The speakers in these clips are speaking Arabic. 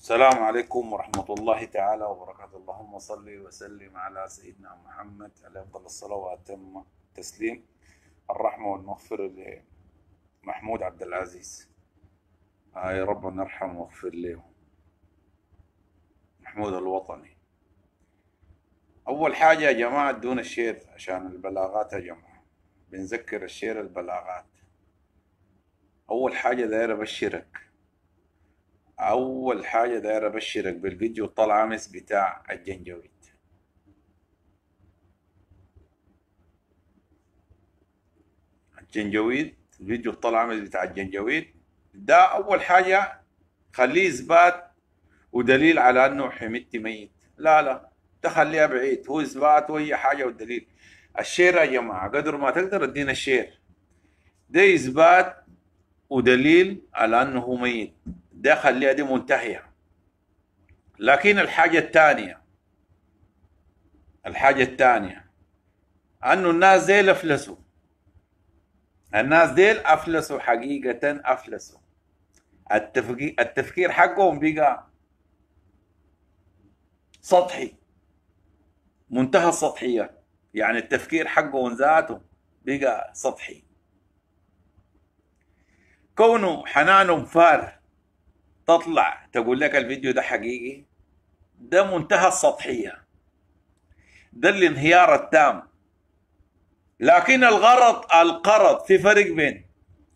السلام عليكم ورحمة الله تعالى وبركاته اللهم صل وسلم على سيدنا محمد عليه أفضل الصلاة وأتم التسليم الرحمة والمغفرة لمحمود عبد العزيز هاي آه، ربنا يرحمه واغفر له محمود الوطني أول حاجة يا جماعة دون الشير عشان البلاغات يا جماعة بنذكر الشير البلاغات أول حاجة داير أبشرك اول حاجه داير ابشرك بالفيديو امس بتاع الجنجويد الجنجويد الفيديو الطلعمس بتاع الجنجويد ده اول حاجه خليه اثبات ودليل على انه حميتي ميت لا لا تخليها بعيد هو اثبات واي حاجه والدليل الشير يا جماعه قدر ما تقدر ادينا الشير ده اثبات ودليل على انه هو ميت ده خليها دي منتهيه لكن الحاجه الثانيه الحاجه الثانيه انه الناس ديل افلسوا الناس ديل افلسوا حقيقه افلسوا التفكير حقهم بقى سطحي منتهى السطحيه يعني التفكير حقهم ذاته بقى سطحي كونه حنانهم فار تطلع تقول لك الفيديو ده حقيقي ده منتهى السطحية ده الانهيار التام لكن الغرض القرض في فرق بين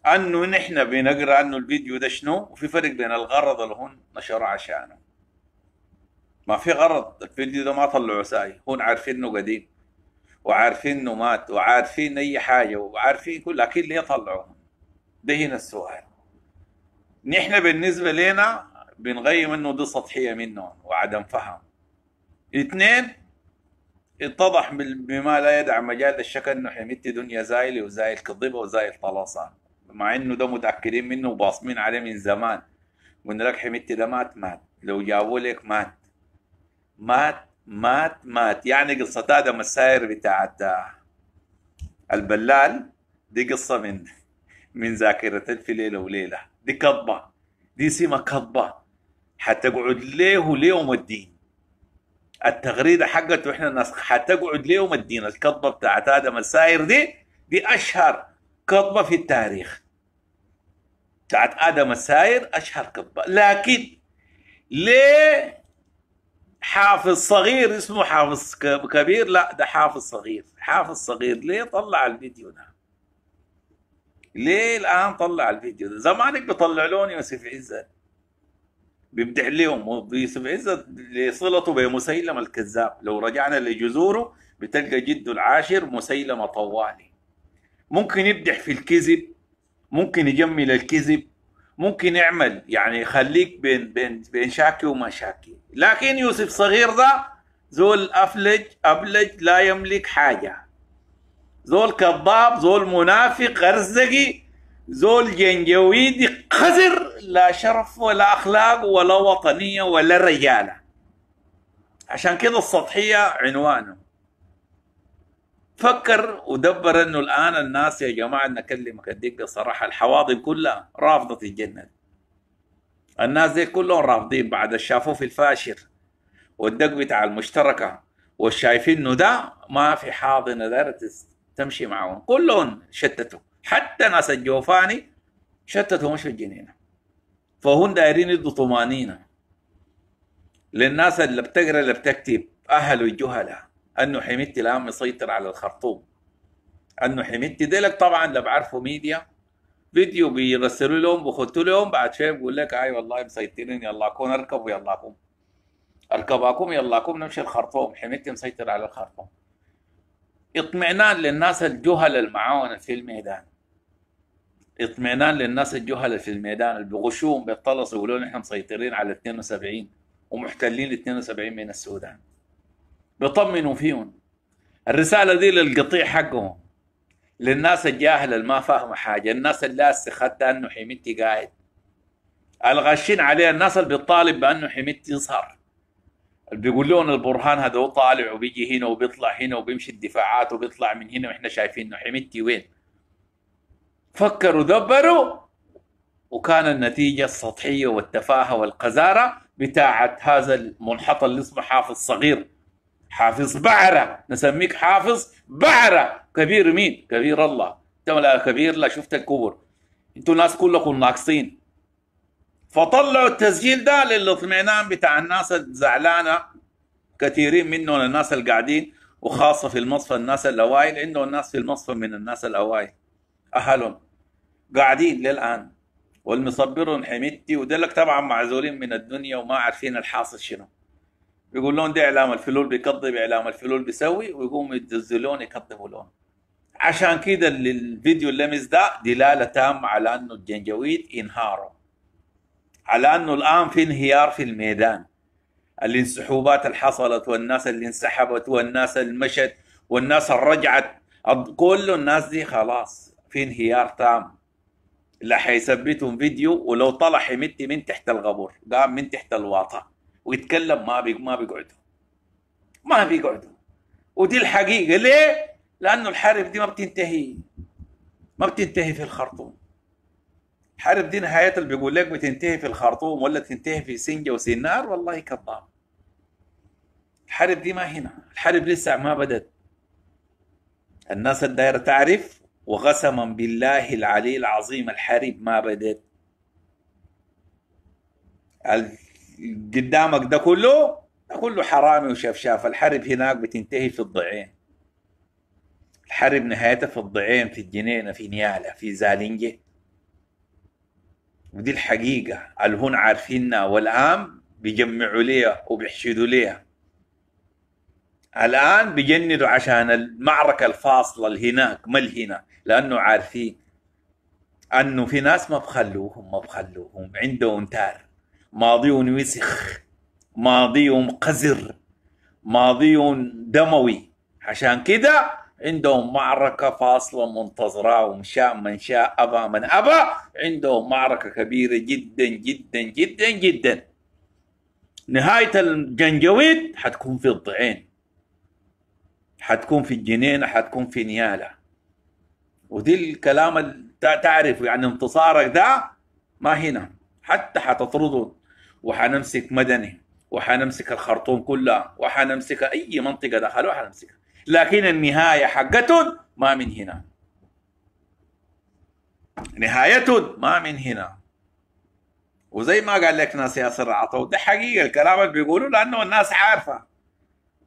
انه نحن بنقرا انه الفيديو ده شنو وفي فرق بين الغرض اللي هون نشره عشانه ما في غرض الفيديو ده ما طلعوا ساي هون عارفين انه قديم وعارفين انه مات وعارفين اي حاجه وعارفين كل لكن ليه طلعوه ده هنا السؤال نحن بالنسبه لنا بنغير انه دي سطحيه منه وعدم فهم اثنين اتضح بما لا يدع مجال للشك انه حميتي دنيا زايله وزايل كذبه وزايل طلاسان مع انه ده متاكدين منه وباصمين عليه من زمان وان لك حميتي ده مات مات لو جابوا لك مات مات مات مات يعني قصة ادم الساير بتاعت آه، البلال دي قصة من من ذاكرة في ليلة وليلة دي كذبة دي سمة كذبة حتقعد ليه ليوم الدين التغريدة حقته احنا نسخ حتقعد ليوم الدين الكذبة بتاعت آدم السائر دي دي أشهر كذبة في التاريخ بتاعت آدم السائر أشهر كذبة لكن ليه حافظ صغير اسمه حافظ كبير لا ده حافظ صغير حافظ صغير ليه طلع الفيديو ده ليه الان طلع الفيديو ده زمانك بيطلع لون يوسف عزت بيمدح لهم ويوسف عزت لصلته بمسيلم الكذاب لو رجعنا لجذوره بتلقى جده العاشر مسيلمة طوالي ممكن يبدع في الكذب ممكن يجمل الكذب ممكن يعمل يعني يخليك بين بين بين شاكي وما شاكي لكن يوسف صغير ده زول افلج ابلج لا يملك حاجه زول كذاب زول منافق ارزقي زول جنجويدي قذر لا شرف ولا اخلاق ولا وطنيه ولا رجاله عشان كده السطحيه عنوانه فكر ودبر انه الان الناس يا جماعه نكلمك الدقه صراحه الحواضن كلها رافضه الجنه الناس دي كلهم رافضين بعد شافوه في الفاشر والدق بتاع المشتركه والشايفين انه ده ما في حاضنه دارت تمشي معهم كلهم شتتوا حتى ناس الجوفاني شتتوا مش في الجنينة فهم دايرين يدوا طمانينة للناس اللي بتقرا اللي بتكتب أهل الجهلة أنه حميدتي الآن مسيطر على الخرطوم أنه حميدتي ديلك طبعا اللي بعرفه ميديا فيديو بيرسلوا لهم بخطوا لهم بعد شيء بقول لك اي والله مسيطرين يلاكم اركبوا يلاكم اركباكم يلاكم نمشي الخرطوم حميدتي مسيطر على الخرطوم اطمئنان للناس الجهل المعاونة في الميدان اطمئنان للناس الجهل في الميدان اللي بيغشوهم بيطلصوا يقولوا نحن مسيطرين على 72 ومحتلين 72 من السودان بيطمنوا فيهم الرسالة دي للقطيع حقهم للناس الجاهلة اللي ما فاهمة حاجة الناس اللي استخدت أنه حميتي قاعد الغاشين عليه الناس اللي بتطالب بأنه حميتي صار بيقول لهم البرهان هذا هو طالع وبيجي هنا وبيطلع هنا وبيمشي الدفاعات وبيطلع من هنا واحنا شايفينه حميدتي وين فكروا دبروا وكان النتيجة السطحية والتفاهة والقذارة بتاعة هذا المنحط اللي اسمه حافظ صغير حافظ بعرة نسميك حافظ بعرة كبير مين؟ كبير الله انت لا كبير لا شفت الكبر انتوا ناس كلكم ناقصين فطلعوا التسجيل ده للاطمئنان بتاع الناس الزعلانه كثيرين منهم الناس القاعدين وخاصه في المصفى الناس الاوائل عندهم الناس في المصفى من الناس الاوائل اهلهم قاعدين للان والمصبرون حميدتي ودلك طبعا معزولين من الدنيا وما عارفين الحاصل شنو يقول لهم ده اعلام الفلول بيكذب اعلام الفلول بيسوي ويقوموا يدزلون يكذبوا لهم عشان كده الفيديو اللمس ده دلاله تامه على انه الجنجويد انهاروا على انه الان في انهيار في الميدان الانسحوبات اللي حصلت والناس اللي انسحبت والناس اللي مشت والناس اللي رجعت كل الناس دي خلاص في انهيار تام لا حيثبتهم فيديو ولو طلع حمدتي من تحت الغبور قام من تحت الواطه ويتكلم ما بيق ما بيقعدوا ما بيقعدوا ودي الحقيقه ليه؟ لانه الحرب دي ما بتنتهي ما بتنتهي في الخرطوم حرب دي نهايتها اللي بيقول لك بتنتهي في الخرطوم ولا تنتهي في سنجة وسنار والله كذاب الحرب دي ما هنا الحرب لسه ما بدت الناس الدايرة تعرف وقسما بالله العلي العظيم الحرب ما بدت قدامك ده كله ده كله حرامي وشفشاف الحرب هناك بتنتهي في الضعين الحرب نهايتها في الضعين في الجنينة في نيالة في زالنجة ودي الحقيقة اللي هون عارفينها والآن بيجمعوا ليها وبيحشدوا ليها الآن بيجندوا عشان المعركة الفاصلة اللي هناك ما هنا لأنه عارفين أنه في ناس ما بخلوهم ما بخلوهم عندهم تار ماضيهم وسخ ماضيهم قذر ماضيهم دموي عشان كده عندهم معركة فاصلة منتظرة ومشاء من شاء أبى من أبى عندهم معركة كبيرة جدا جدا جدا جدا نهاية الجنجويد حتكون في الضعين حتكون في الجنينة حتكون في نيالة ودي الكلام تعرف يعني انتصارك ده ما هنا حتى حتطردهم وحنمسك مدني وحنمسك الخرطوم كلها وحنمسك أي منطقة دخلوها حنمسكها لكن النهاية حقت ما من هنا نهاية ما من هنا وزي ما قال لك ناس ياسر العطا وده حقيقة الكلام اللي بيقولوا لأنه الناس عارفة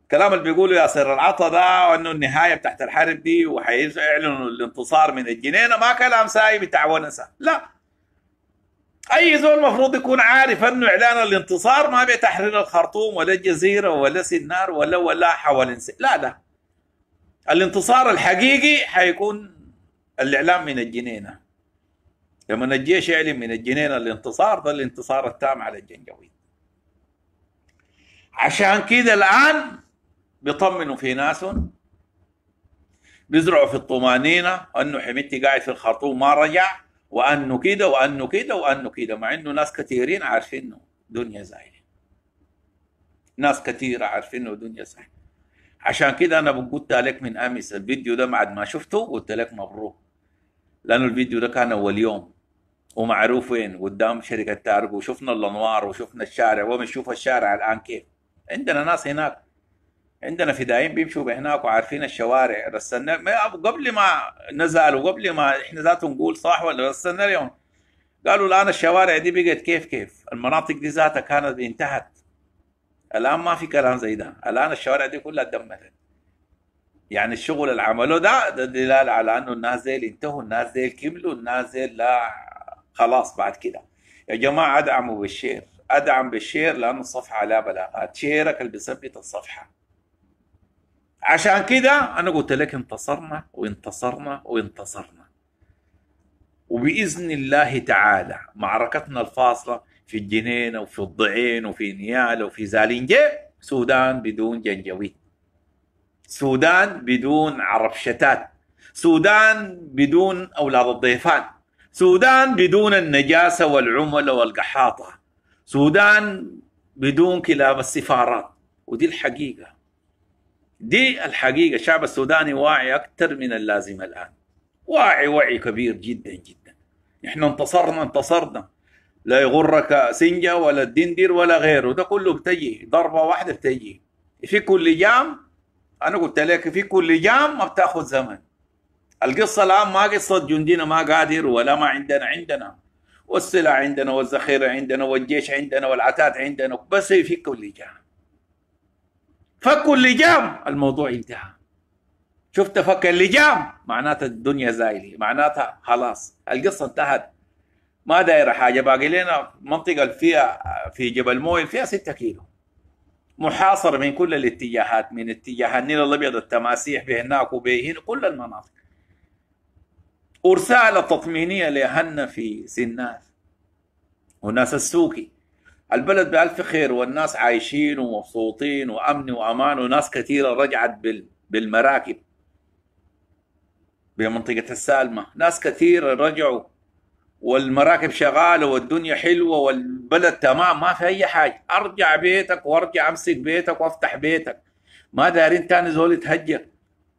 الكلام اللي بيقولوا ياسر العطا ده وانه النهايه بتاعت الحرب دي وحيعلنوا الانتصار من الجنينه ما كلام ساي بتاع ونسه لا اي زول المفروض يكون عارف انه اعلان الانتصار ما بيتحرر الخرطوم ولا الجزيره ولا سنار ولا ولا حول لا لا الانتصار الحقيقي حيكون الاعلام من الجنينه لما الجيش يعلن من الجنينه الانتصار ده الانتصار التام على الجنجويد عشان كده الان بيطمنوا في ناس بيزرعوا في الطمانينه انه حميدتي قاعد في الخرطوم ما رجع وانه كده وانه كده وانه كده مع انه ناس كثيرين عارفين انه دنيا زايده ناس كثيره عارفين انه دنيا زايده عشان كده انا قلت لك من امس الفيديو ده بعد ما شفته قلت لك مبروك لانه الفيديو ده كان اول يوم ومعروف وين قدام شركه تارك وشفنا الانوار وشفنا الشارع وبنشوف الشارع الان كيف عندنا ناس هناك عندنا فدائيين بيمشوا بهناك وعارفين الشوارع رسلنا قبل ما نزل وقبل ما احنا ذاته نقول صح ولا رسلنا اليوم قالوا الان الشوارع دي بقت كيف كيف المناطق دي ذاتها كانت انتهت الان ما في كلام زي ده الان الشوارع دي كلها اتدمرت يعني الشغل اللي عمله ده ده دلالة على انه الناس ديل انتهوا الناس ديل كملوا الناس ديل لا خلاص بعد كده يا جماعة ادعموا بالشير ادعم بالشير لانه الصفحة عليها بلاغات شيرك اللي بيثبت الصفحة عشان كده انا قلت لك انتصرنا وانتصرنا وانتصرنا وباذن الله تعالى معركتنا الفاصله في الجنينه وفي الضعين وفي نياله وفي زالينجي سودان بدون جنجويد سودان بدون عرب شتات سودان بدون اولاد الضيفان سودان بدون النجاسه والعمله والقحاطه سودان بدون كلاب السفارات ودي الحقيقه دي الحقيقه الشعب السوداني واعي اكثر من اللازم الان واعي وعي كبير جدا جدا احنا انتصرنا انتصرنا لا يغرك سنجة ولا الدندر ولا غيره ده كله بتجي ضربة واحدة بتجي في كل جام أنا قلت لك في كل جام ما بتاخذ زمن القصة الآن ما قصة جندينا ما قادر ولا ما عندنا عندنا والسلع عندنا والذخيرة عندنا والجيش عندنا والعتاد عندنا بس في كل جام فك اللجام الموضوع انتهى شفت فك اللجام معناتها الدنيا زايله معناتها خلاص القصه انتهت ما دايره حاجه باقي لنا منطقه فيها في جبل مويل فيها 6 كيلو محاصره من كل الاتجاهات من اتجاه النيل الابيض التماسيح هناك وبهنا كل المناطق ورساله تطمينيه لأهلنا في سناس وناس السوكي البلد بألف خير والناس عايشين ومبسوطين وأمن وأمان وناس كثيرة رجعت بالمراكب بمنطقة السالمة ناس كثيرة رجعوا والمراكب شغاله والدنيا حلوه والبلد تمام ما في اي حاجه ارجع بيتك وارجع امسك بيتك وافتح بيتك ما دارين تاني زول يتهجر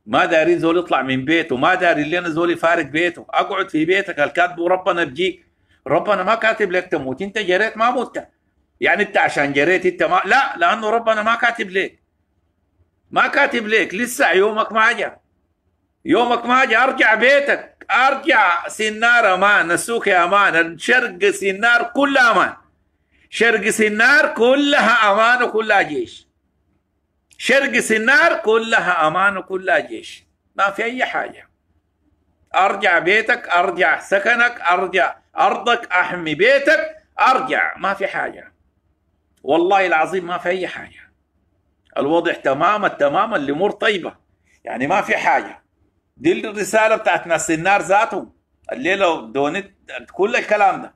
ما دارين زول يطلع من بيته ما دارين لنا زول يفارق بيته اقعد في بيتك الكاتب وربنا بجيك ربنا ما كاتب لك تموت انت جريت ما مت يعني انت عشان جريت انت ما لا لانه ربنا ما كاتب لك ما كاتب لك لسه يومك ما جاء يومك ما جاء ارجع بيتك ارجع سنار امان السوق امان شرق سنار كلها امان شرق سنار كلها امان وكلها جيش شرق سنار كلها امان وكلها جيش ما في اي حاجه ارجع بيتك ارجع سكنك ارجع ارضك احمي بيتك ارجع ما في حاجه والله العظيم ما في اي حاجه الوضع تماما تماما الامور طيبه يعني ما في حاجه دي الرساله بتاعت ناس النار ذاته الليلة دونت كل الكلام ده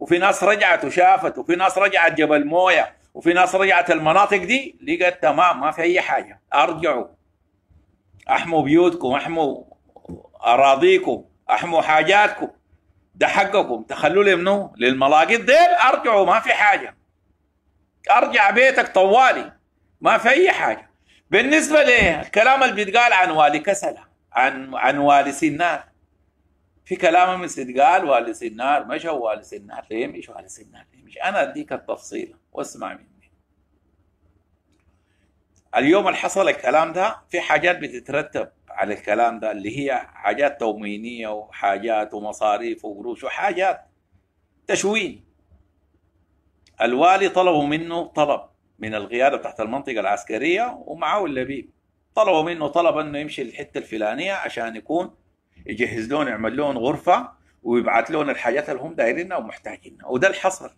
وفي ناس رجعت وشافت وفي ناس رجعت جبل مويه وفي ناس رجعت المناطق دي لقت تمام ما في اي حاجه ارجعوا احموا بيوتكم احموا اراضيكم احموا حاجاتكم ده حقكم تخلوا لي منو للملاقيت ديل ارجعوا ما في حاجه ارجع بيتك طوالي ما في اي حاجه بالنسبه للكلام اللي بيتقال عن والي كسله عن عن وارثي النار في كلام مثل قال وارثي النار هو وارثي النار ليه مش وارثي النار ليه مش انا اديك التفصيل واسمع مني اليوم اللي حصل الكلام ده في حاجات بتترتب على الكلام ده اللي هي حاجات تموينيه وحاجات ومصاريف وقروش وحاجات تشوين الوالي طلبوا منه طلب من القياده تحت المنطقه العسكريه ومعه اللبيب طلبوا منه طلب انه يمشي للحته الفلانيه عشان يكون يجهز لهم يعمل لهم غرفه ويبعث لهم الحاجات اللي هم دايرينها ومحتاجينها وده اللي حصل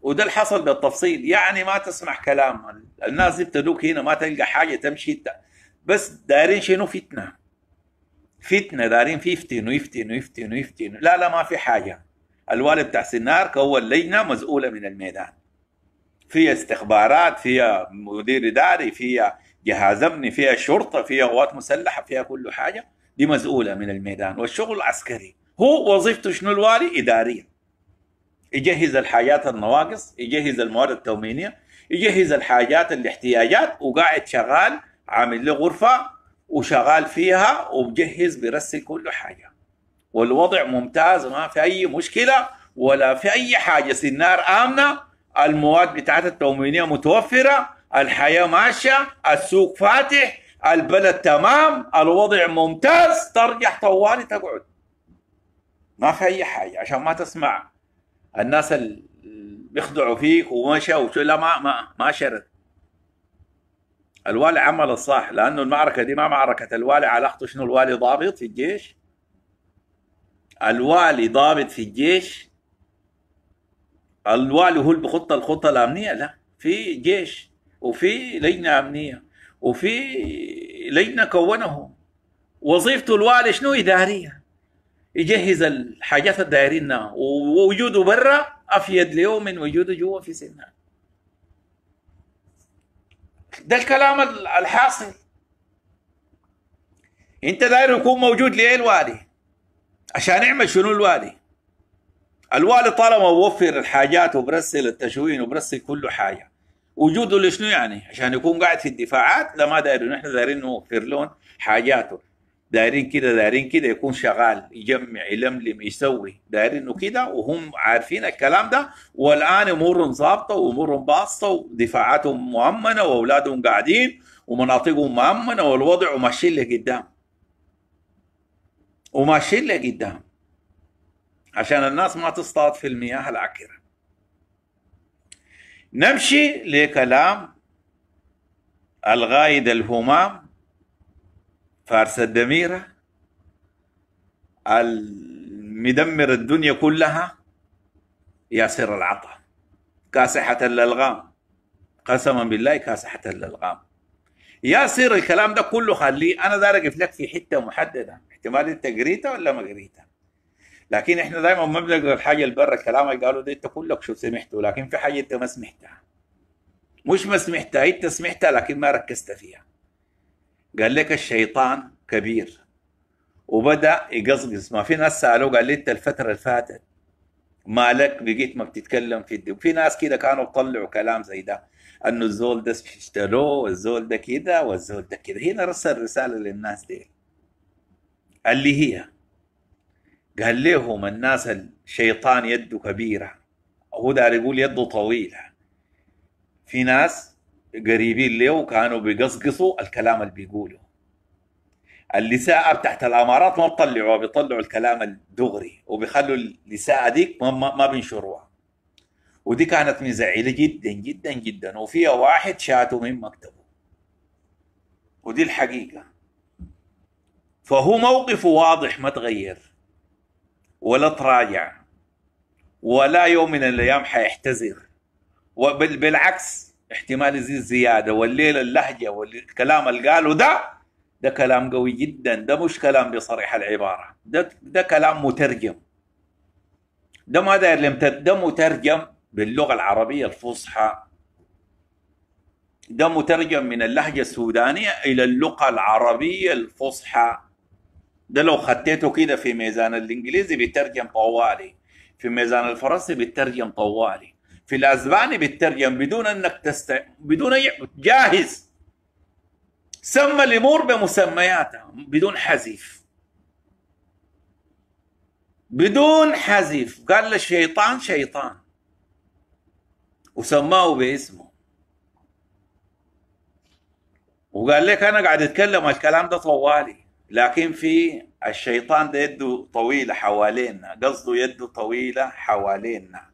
وده اللي حصل بالتفصيل يعني ما تسمع كلام الناس دي بتدوك هنا ما تلقى حاجه تمشي ده. بس دايرين شنو فتنه فتنه دايرين في يفتنوا يفتنوا يفتنوا يفتنوا لا لا ما في حاجه الوالد بتاع سنار كون لجنه مسؤوله من الميدان فيها استخبارات فيها مدير اداري فيها جهازمني فيها شرطه فيها قوات مسلحه فيها كل حاجه دي مسؤوله من الميدان والشغل العسكري هو وظيفته شنو الوالي اداريه يجهز الحاجات النواقص يجهز المواد التومينيه يجهز الحاجات الاحتياجات وقاعد شغال عامل له غرفه وشغال فيها ومجهز برسل كل حاجه والوضع ممتاز ما في اي مشكله ولا في اي حاجه سنار امنه المواد بتاعت التومينيه متوفره الحياة ماشية السوق فاتح البلد تمام الوضع ممتاز ترجع طوالي تقعد ما في أي حاجة عشان ما تسمع الناس اللي بيخدعوا فيك ومشى وشو لا ما ما ما شرد الوالي عمل الصح لأنه المعركة دي ما معركة الوالي علاقته شنو الوالي ضابط في الجيش الوالي ضابط في الجيش الوالي هو اللي بيخط الخطة الأمنية لا في جيش وفي لجنه امنيه وفي لجنه كونهم وظيفته الوالي شنو اداريه يجهز الحاجات الدايرينها ووجوده برا افيد له من وجوده جوا في سنة ده الكلام الحاصل انت داير يكون موجود ليه الوالي عشان يعمل شنو الوالي الوالي طالما وفر الحاجات وبرسل التشوين وبرسل كل حاجه وجوده لشنو يعني؟ عشان يكون قاعد في الدفاعات لا ما دايرين نحن دايرين نوفر لون حاجاته دايرين كده دايرين كده يكون شغال يجمع يلملم يسوي انه كده وهم عارفين الكلام ده والان امورهم ظابطه وامورهم باسطه ودفاعاتهم مؤمنه واولادهم قاعدين ومناطقهم مؤمنه والوضع وماشيين لقدام وماشيين لقدام عشان الناس ما تصطاد في المياه العكره نمشي لكلام الغايد الهمام فارس الدميرة المدمر الدنيا كلها ياسر العطا كاسحة الألغام قسما بالله كاسحة الألغام ياسر الكلام ده كله خليه أنا دارج لك في حتة محددة احتمال أنت قريتها ولا ما قريتها لكن احنا دايما ما بنقدر الحاجه اللي برا الكلام اللي قالوا ده انت كلك شو سمحته لكن في حاجه انت ما سمعتها مش ما سمعتها انت سمعتها لكن ما ركزت فيها قال لك الشيطان كبير وبدا يقصقص ما في ناس سالوه قال لي انت الفتره اللي فاتت مالك بقيت ما بتتكلم في الدين في ناس كده كانوا بيطلعوا كلام زي ده انه الزول ده اشتروه والزول ده كده والزول ده كده هنا رسل رساله للناس دي اللي هي قال لهم الناس الشيطان يده كبيرة هو دار يقول يده طويلة في ناس قريبين له كانوا بيقصقصوا الكلام اللي بيقوله اللساء تحت الأمارات ما بيطلعوا بيطلعوا الكلام الدغري وبيخلوا اللساء ديك ما, ما, ما بينشروها ودي كانت مزعجة جدا جدا جدا وفيها واحد شاته من مكتبه ودي الحقيقة فهو موقفه واضح ما تغير ولا تراجع ولا يوم من الايام حيحتذر وبال بالعكس احتمال يزيد زياده والليله اللهجه والكلام اللي قاله ده ده كلام قوي جدا ده مش كلام بصريح العباره ده ده كلام مترجم ده ما داير ده مترجم باللغه العربيه الفصحى ده مترجم من اللهجه السودانيه الى اللغه العربيه الفصحى ده لو خطيته كده في ميزان الانجليزي بيترجم طوالي في ميزان الفرنسي بيترجم طوالي في الاسباني بيترجم بدون انك تست بدون اي جاهز سمى الامور بمسمياتها بدون حذيف بدون حذيف قال للشيطان شيطان وسماه باسمه وقال لك انا قاعد اتكلم الكلام ده طوالي لكن في الشيطان ده يده طويلة حوالينا قصده يده طويلة حوالينا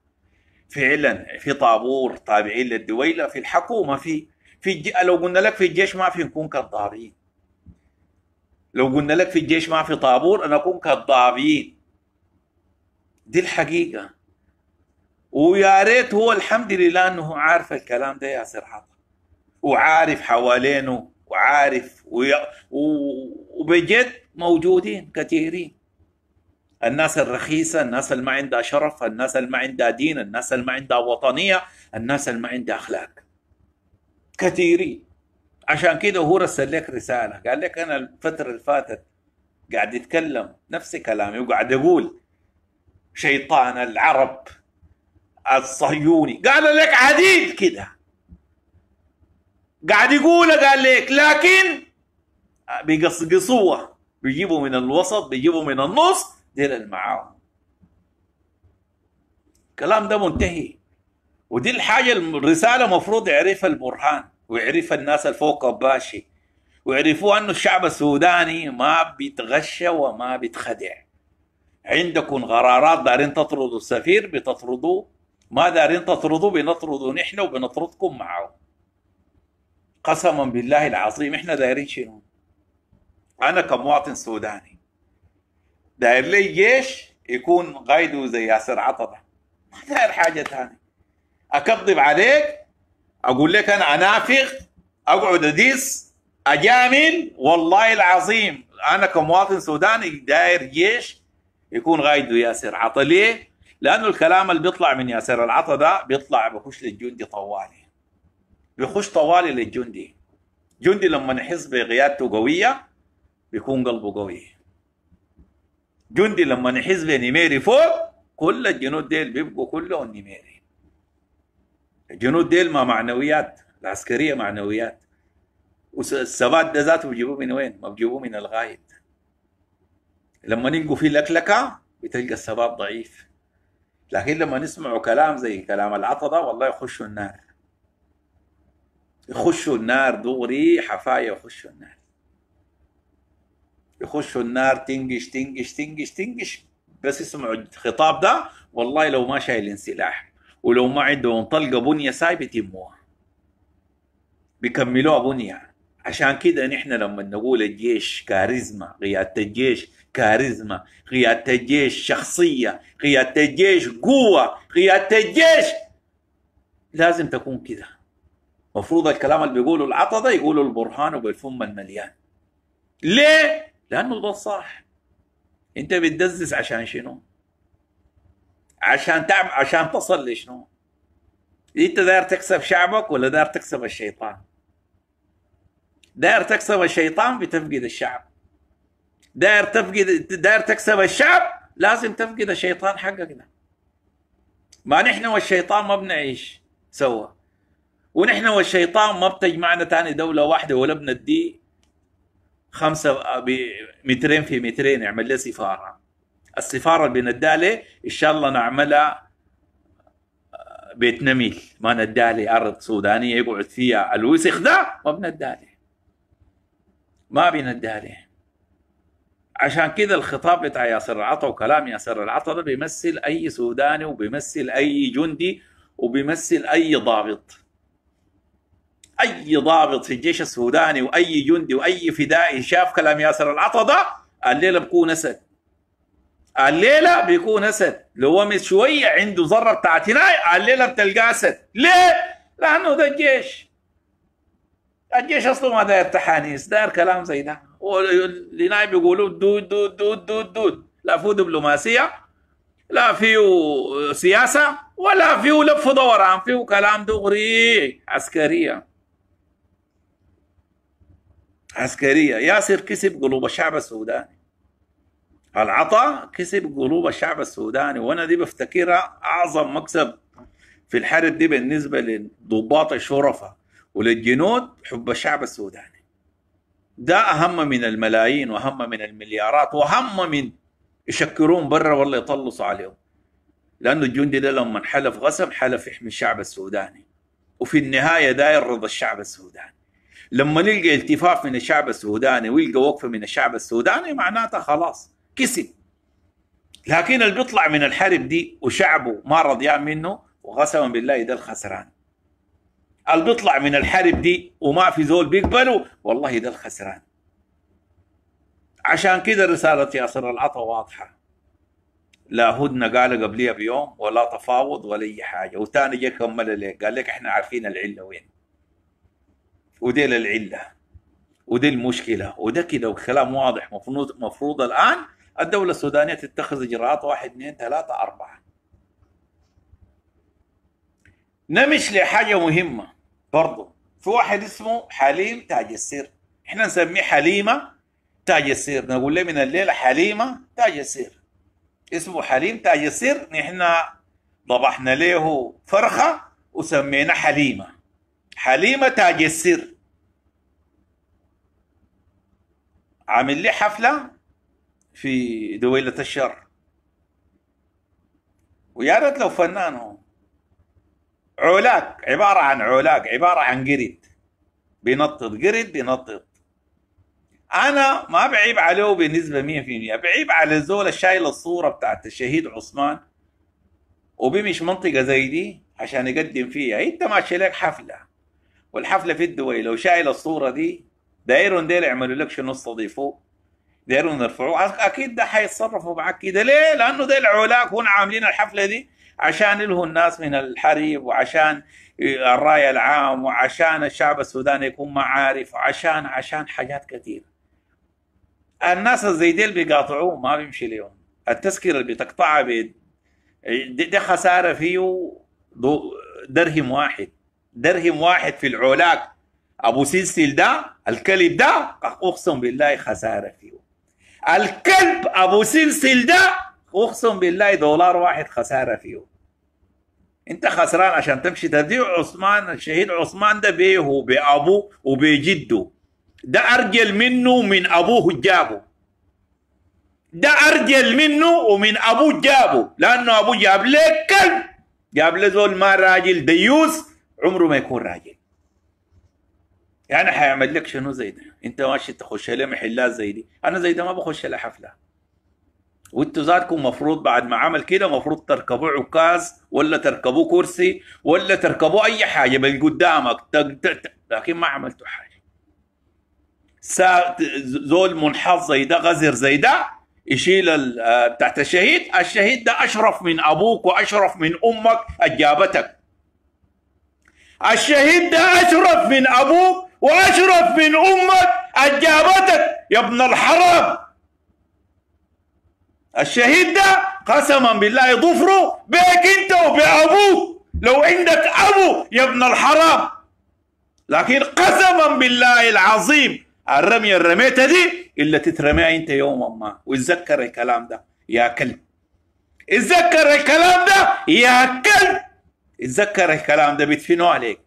فعلا في طابور تابعين للدويلة في الحكومة في في الج... لو قلنا لك في الجيش ما في نكون كذابين لو قلنا لك في الجيش ما في طابور انا اكون كذابين دي الحقيقة ويا ريت هو الحمد لله انه عارف الكلام ده يا سرحطة وعارف حوالينه وعارف وبجد موجودين كثيرين الناس الرخيصة الناس اللي ما عندها شرف الناس اللي ما عندها دين الناس اللي ما عندها وطنية الناس اللي ما عندها أخلاق كثيرين عشان كده هو رسل لك رسالة قال لك أنا الفترة اللي فاتت قاعد يتكلم نفس كلامي وقاعد يقول شيطان العرب الصهيوني قال لك عديد كده قاعد يقولها قال لك لكن بيقصقصوها بيجيبوا من الوسط بيجيبوا من النص ديل اللي معاهم الكلام ده منتهي ودي الحاجة الرسالة مفروض يعرفها البرهان ويعرفها الناس الفوق باشي ويعرفوا أنه الشعب السوداني ما بيتغشى وما بيتخدع عندكم غرارات دارين تطردوا السفير بتطردوه ما دارين تطردوا بنطردوا نحن وبنطردكم معه قسما بالله العظيم احنا دايرين شنو؟ انا كمواطن سوداني داير لي جيش يكون قايده زي ياسر عطبه ما داير حاجه ثانيه اكذب عليك اقول لك انا انافق اقعد اديس اجامل والله العظيم انا كمواطن سوداني داير جيش يكون قايده ياسر عطا ليه؟ لانه الكلام اللي بيطلع من ياسر العطا ده بيطلع بخش للجندي طوالي بيخش طوالي للجندي جندي لما نحس بقيادته قوية بيكون قلبه قوي جندي لما نحس بنميري فوق كل الجنود ديل بيبقوا كلهم نميري الجنود ديل ما معنويات العسكرية معنويات والثبات ده ذاته بيجيبوه من وين؟ ما بيجيبوه من الغايد لما نلقوا فيه لكلكة بتلقى الثبات ضعيف لكن لما نسمعوا كلام زي كلام العطا ده والله يخشوا النار يخشوا النار دغري حفايا يخشوا النار يخشوا النار تنقش تنقش تنقش تنقش بس يسمعوا الخطاب ده والله لو ما شايلين سلاح ولو ما عندهم طلقه بنيه ثابت يموها بيكملوها بنيه عشان كده نحن لما نقول الجيش كاريزما قيادة الجيش كاريزما قيادة الجيش شخصية قيادة الجيش قوة قيادة الجيش لازم تكون كده المفروض الكلام اللي بيقولوا العطا ده يقولوا البرهان وبالفم المليان ليه؟ لأنه ده صح أنت بتدزس عشان شنو؟ عشان تعمل عشان تصل لشنو؟ أنت داير تكسب شعبك ولا داير تكسب الشيطان؟ داير تكسب الشيطان بتفقد الشعب داير تفقد داير تكسب الشعب لازم تفقد الشيطان حقك ده ما نحن والشيطان ما بنعيش سوا ونحن والشيطان ما بتجمعنا تاني دولة واحدة ولا بندي خمسة مترين في مترين اعمل لي سفارة السفارة اللي بنديها إن شاء الله نعملها آه، بيت نميل ما ندالي أرض سودانية يقعد فيها الوسخ ده ما بندالي ما بندالي عشان كده الخطاب بتاع ياسر العطا وكلام ياسر العطا ده بيمثل أي سوداني وبيمثل أي جندي وبيمثل أي ضابط اي ضابط في الجيش السوداني واي جندي واي فدائي شاف كلام ياسر العطا ده الليله بكون اسد الليله بيكون اسد لو هو شويه عنده ذره بتاعت هنا الليله بتلقاه اسد ليه؟ لانه ده الجيش الجيش اصله ما داير تحانيس داير كلام زي ده اللي بيقولوا دود دود دود دود دود لا فيه دبلوماسيه لا فيه سياسه ولا فيه لف دوران فيه كلام دغري عسكريه عسكرية ياسر كسب قلوب الشعب السوداني العطاء كسب قلوب الشعب السوداني وانا دي بفتكرها اعظم مكسب في الحرب دي بالنسبة للضباط الشرفاء وللجنود حب الشعب السوداني ده أهم من الملايين وأهم من المليارات وأهم من يشكرون برا ولا يطلصوا عليهم لأنه الجندي ده لما حلف غسم حلف يحمي الشعب السوداني وفي النهاية داير رضا الشعب السوداني لما نلقى التفاف من الشعب السوداني ويلقى وقفه من الشعب السوداني معناتها خلاص كسب لكن اللي بيطلع من الحرب دي وشعبه ما رضيان منه وقسما بالله ده الخسران اللي بيطلع من الحرب دي وما في زول بيقبله والله ده الخسران عشان كده رسالة ياسر العطا واضحة لا هدنة قال قبليها بيوم ولا تفاوض ولا أي حاجة وتاني جه كمل لك قال لك احنا عارفين العلة وين ودي العلة ودي المشكلة وده كده وكلام واضح مفروض مفروض الآن الدولة السودانية تتخذ إجراءات واحد اثنين ثلاثة أربعة نمش لحاجة مهمة برضو في واحد اسمه حليم تاج السير احنا نسميه حليمة تاج السير نقول له من الليلة حليمة تاج السير اسمه حليم تاج السير نحن ضبحنا له فرخة وسمينا حليمة حليمة تاج السر عامل لي حفلة في دويلة الشر ويا ريت لو فنان هو علاق عبارة عن علاق عبارة عن قرد بينطط قرد بينطط أنا ما بعيب عليه بنسبة 100% بعيب على الزول الشايل الصورة بتاعت الشهيد عثمان وبيمش منطقة زي دي عشان يقدم فيها انت ماشي لك حفلة والحفله في الدوي لو شايل الصوره دي دايرون ديل يعملوا لك شنو استضيفوه دايرون يرفعوه اكيد ده حيتصرفوا معاك كده ليه؟ لانه ديل علاك هون عاملين الحفله دي عشان يلهوا الناس من الحريب وعشان الرأي العام وعشان الشعب السوداني يكون ما عارف وعشان عشان حاجات كثير الناس زي ديل بيقاطعوه ما بيمشي ليهم التذكرة اللي بتقطعها دي, دي خسارة فيه درهم واحد درهم واحد في العلاك ابو سلسل ده الكلب ده اقسم بالله خساره فيه الكلب ابو سلسل ده اقسم بالله دولار واحد خساره فيه انت خسران عشان تمشي تبيع عثمان الشهيد عثمان ده بيه وبابوه وبجده ده ارجل منه من ابوه جابه ده ارجل منه ومن ابوه جابه لانه ابوه جاب لك كلب جاب له زول ما راجل ديوس عمره ما يكون راجل يعني حيعمل لك شنو زي ده انت ماشي تخش لي محلات زي دي انا زي ده ما بخش لها حفله وانتوا ذاتكم مفروض بعد ما عمل كده مفروض تركبوا عكاز ولا تركبوا كرسي ولا تركبوا اي حاجه من قدامك لكن ما عملتوا حاجه زول منحاز زي ده غزر زي ده يشيل آه، بتاعت الشهيد الشهيد ده اشرف من ابوك واشرف من امك اجابتك الشهيد ده أشرف من أبوك وأشرف من أمك أجابتك يا ابن الحرام الشهيد ده قسما بالله ظفره بك أنت وبأبوك لو عندك أبو يا ابن الحرام لكن قسما بالله العظيم الرمية الرميتة دي إلا تترميها أنت يوما ما وتذكر الكلام ده يا كلب اتذكر الكلام ده يا كلب اتذكر الكلام ده بيدفنوا عليك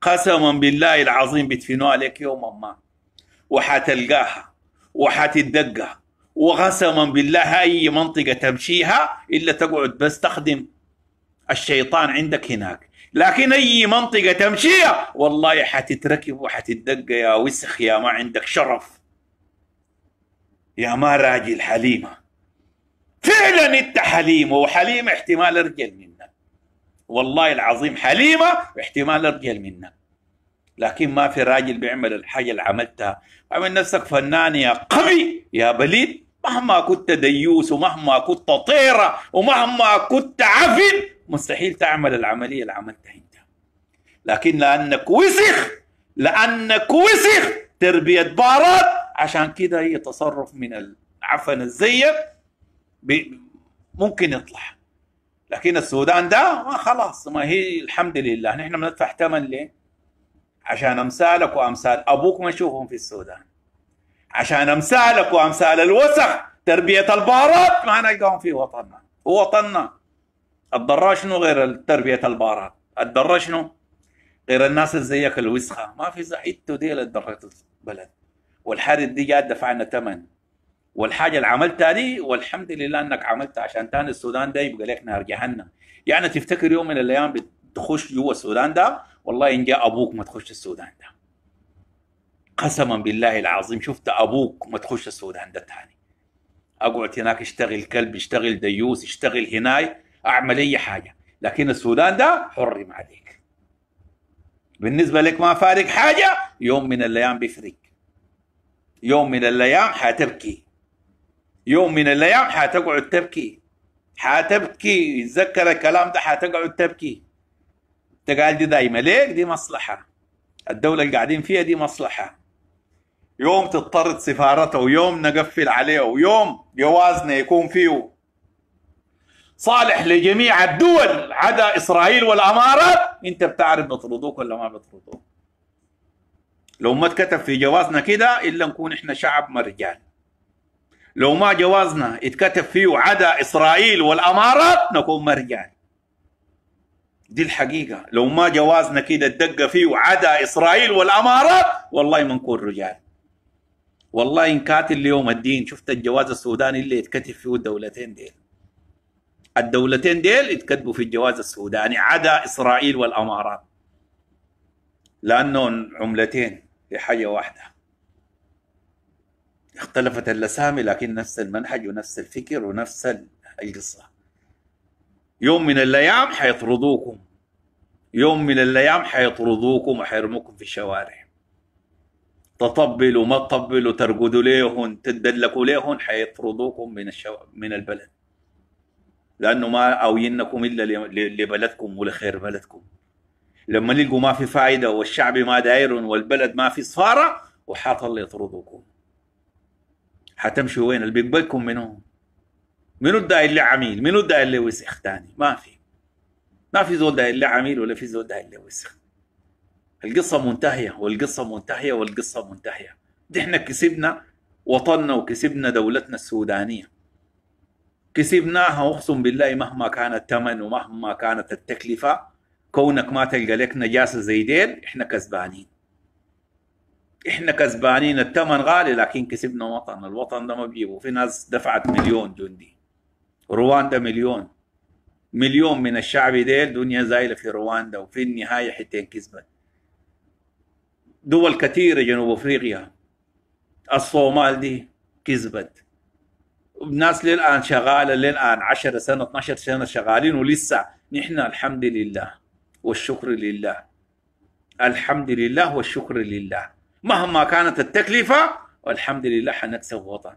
قسما بالله العظيم بيدفنوا عليك يوما ما وحتلقاها وحتدقها وقسما بالله اي منطقه تمشيها الا تقعد بس تخدم الشيطان عندك هناك لكن اي منطقه تمشيها والله حتتركب وحتدق يا وسخ يا ما عندك شرف يا ما راجل حليمه فعلا انت حليم وحليم احتمال ارجل والله العظيم حليمة واحتمال أرجل منك لكن ما في راجل بيعمل الحاجة اللي عملتها عمل نفسك فنان يا قوي يا بليد مهما كنت ديوس ومهما كنت طيرة ومهما كنت عفن مستحيل تعمل العملية اللي عملتها انت لكن لأنك وسخ لأنك وسخ تربية بارات عشان كده هي تصرف من العفن الزيك ممكن يطلع لكن السودان ده ما خلاص ما هي الحمد لله نحن بندفع ثمن ليه؟ عشان امثالك وامثال ابوك ما نشوفهم في السودان عشان امثالك وامثال الوسخ تربيه البارات ما نلقاهم في وطننا ووطننا الضرار شنو غير تربيه البارات الضرار شنو غير الناس اللي زيك الوسخه ما في زعيد ديل الضرة بلد والحرب دي جات دفعنا ثمن والحاجه اللي عملتها دي والحمد لله انك عملتها عشان تاني السودان ده يبقى لك نار جهنم يعني تفتكر يوم من الايام بتخش جوا السودان ده والله ان جاء ابوك ما تخش السودان ده قسما بالله العظيم شفت ابوك ما تخش السودان ده تاني اقعد هناك اشتغل كلب اشتغل ديوس اشتغل هناي اعمل اي حاجه لكن السودان ده حرم عليك بالنسبه لك ما فارق حاجه يوم من الايام بيفرق يوم من الايام حتبكي يوم من الايام حتقعد تبكي حتبكي تذكر الكلام ده حتقعد تبكي انت قاعد دي دايما ليك دي مصلحه الدوله اللي قاعدين فيها دي مصلحه يوم تضطرد سفارته ويوم نقفل عليه ويوم جوازنا يكون فيه صالح لجميع الدول عدا اسرائيل والامارات انت بتعرف بيطردوك ولا ما بيطردوك لو ما اتكتب في جوازنا كده الا نكون احنا شعب مرجان لو ما جوازنا اتكتب فيه عدا إسرائيل والأمارات نكون مرجع دي الحقيقة لو ما جوازنا كده الدقة فيه عدا إسرائيل والأمارات والله ما نكون رجال والله إن كاتل اليوم الدين شفت الجواز السوداني اللي يتكتب فيه الدولتين ديل الدولتين ديل يتكتبوا في الجواز السوداني عدا إسرائيل والأمارات لأنهم عملتين في حاجة واحدة اختلفت الأسامي لكن نفس المنهج ونفس الفكر ونفس القصة يوم من الأيام حيطردوكم يوم من الأيام حيطردوكم وحيرموكم في الشوارع تطبلوا ما تطبلوا ترقدوا ليهن تدلكوا ليهن حيطردوكم من الشو... من البلد لأنه ما أوينكم إلا لبلدكم ولخير بلدكم لما يلقوا ما في فايدة والشعب ما داير والبلد ما في صفارة وحاط الله يطردوكم حتمشي وين اللي بيقبلكم منو منو الداعي اللي عميل منو الداعي اللي وسخ تاني ما في ما في زول داير اللي عميل ولا في زول داير اللي وسخ القصة منتهية والقصة منتهية والقصة منتهية دي احنا كسبنا وطننا وكسبنا دولتنا السودانية كسبناها اقسم بالله مهما كان الثمن ومهما كانت التكلفة كونك ما تلقى لك نجاسة زي ديل احنا كسبانين احنا كسبانين الثمن غالي لكن كسبنا وطن الوطن ده ما بيجيبه في ناس دفعت مليون جندي رواندا مليون مليون من الشعب ديل دنيا زايله في رواندا وفي النهايه حتين كسبت دول كثيره جنوب افريقيا الصومال دي كسبت ناس للان شغاله للان 10 سنه 12 سنه شغالين ولسه نحن الحمد لله والشكر لله الحمد لله والشكر لله مهما كانت التكلفة والحمد لله حنكسب وطن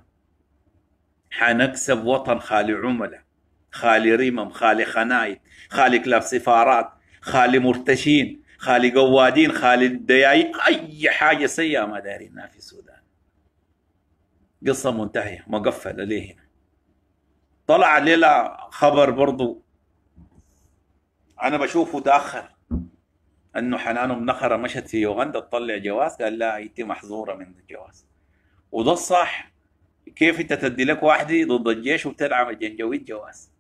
حنكسب وطن خالي عملاء خالي رمم خالي خنايد خالي كلاب سفارات خالي مرتشين خالي قوادين خالي الدياي أي حاجة سيئة ما دارينا في السودان قصة منتهية مقفلة ليه طلع ليلة خبر برضو أنا بشوفه تأخر انه حنان نخره مشت في يوغندا تطلع جواز قال لا انت محظوره من الجواز وده الصح كيف انت تدي لك واحده ضد الجيش وبتدعم الجنجوي جواز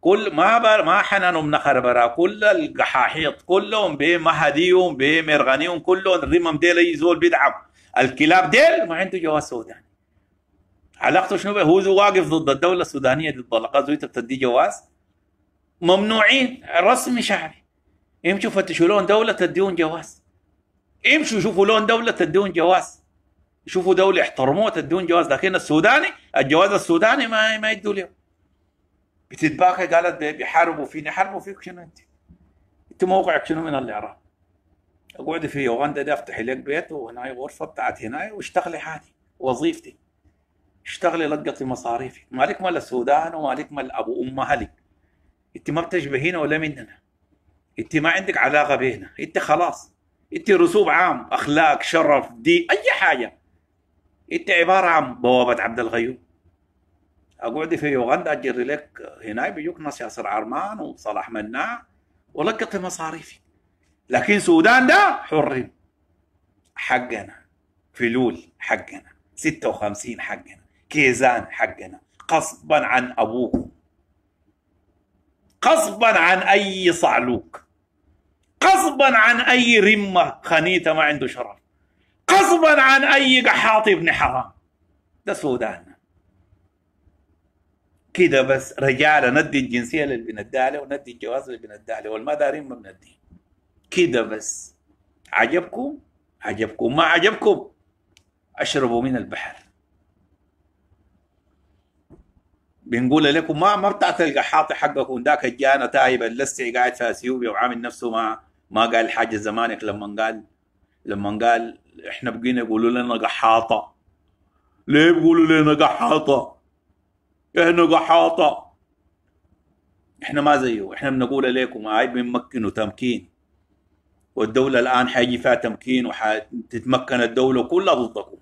كل ما بر ما حنان نخره برا كل القحاحيط كلهم بمهديهم بمرغنيهم كلهم الرمم ديل اي زول بيدعم الكلاب ديل ما عنده جواز سوداني علاقته شنو بيه هو واقف ضد الدوله السودانيه ضد القاضي انت بتدي جواز ممنوعين رسمي شعبي امشوا فتشوا لون دوله تديون جواز امشوا شوفوا لون دوله تديون جواز شوفوا دوله احترموها تديون جواز لكن السوداني الجواز السوداني ما ما يدوا له بتتباكى قالت بيحاربوا فيني حاربوا فيك شنو انت انت موقعك شنو من الاعراب اقعدي في يوغندا دي افتحي لك بيت وهناي غرفه بتاعت هناي واشتغلي حالي وظيفتي اشتغلي لقطي مصاريفك مالك مال السودان ومالك مال ابو ام اهلك انت ما بتشبهينا ولا مننا انت ما عندك علاقه بهنا انت خلاص انت رسوب عام اخلاق شرف دي اي حاجه انت عباره عن بوابه عبد الغيوم اقعد في يوغندا اجري لك هنا بيجوك ناس ياسر عرمان وصلاح مناع ولقط مصاريفي لكن سودان ده حر حقنا فلول حقنا 56 حقنا كيزان حقنا قصبا عن ابوكم قصبا عن اي صعلوك قصبا عن اي رمه خنيته ما عنده شرف قصبا عن اي قحاط ابن حرام ده سودان كده بس رجال ندي الجنسيه للبنت الدالة وندي الجواز للبنت الدالة والما ما بندي كده بس عجبكم عجبكم ما عجبكم اشربوا من البحر بنقول لكم ما ما بتاعت القحاطي حقكم ذاك الجانا تايب اللسع قاعد في اثيوبيا وعامل نفسه ما ما قال حاجه زمانك لما قال لما قال احنا بقينا يقولوا لنا قحاطه ليه بيقولوا لنا قحاطه احنا قحاطه احنا ما زيه احنا بنقول لكم هاي بنمكن تمكين والدولة الآن حيجي فيها تمكين وحتتمكن الدولة كلها ضدكم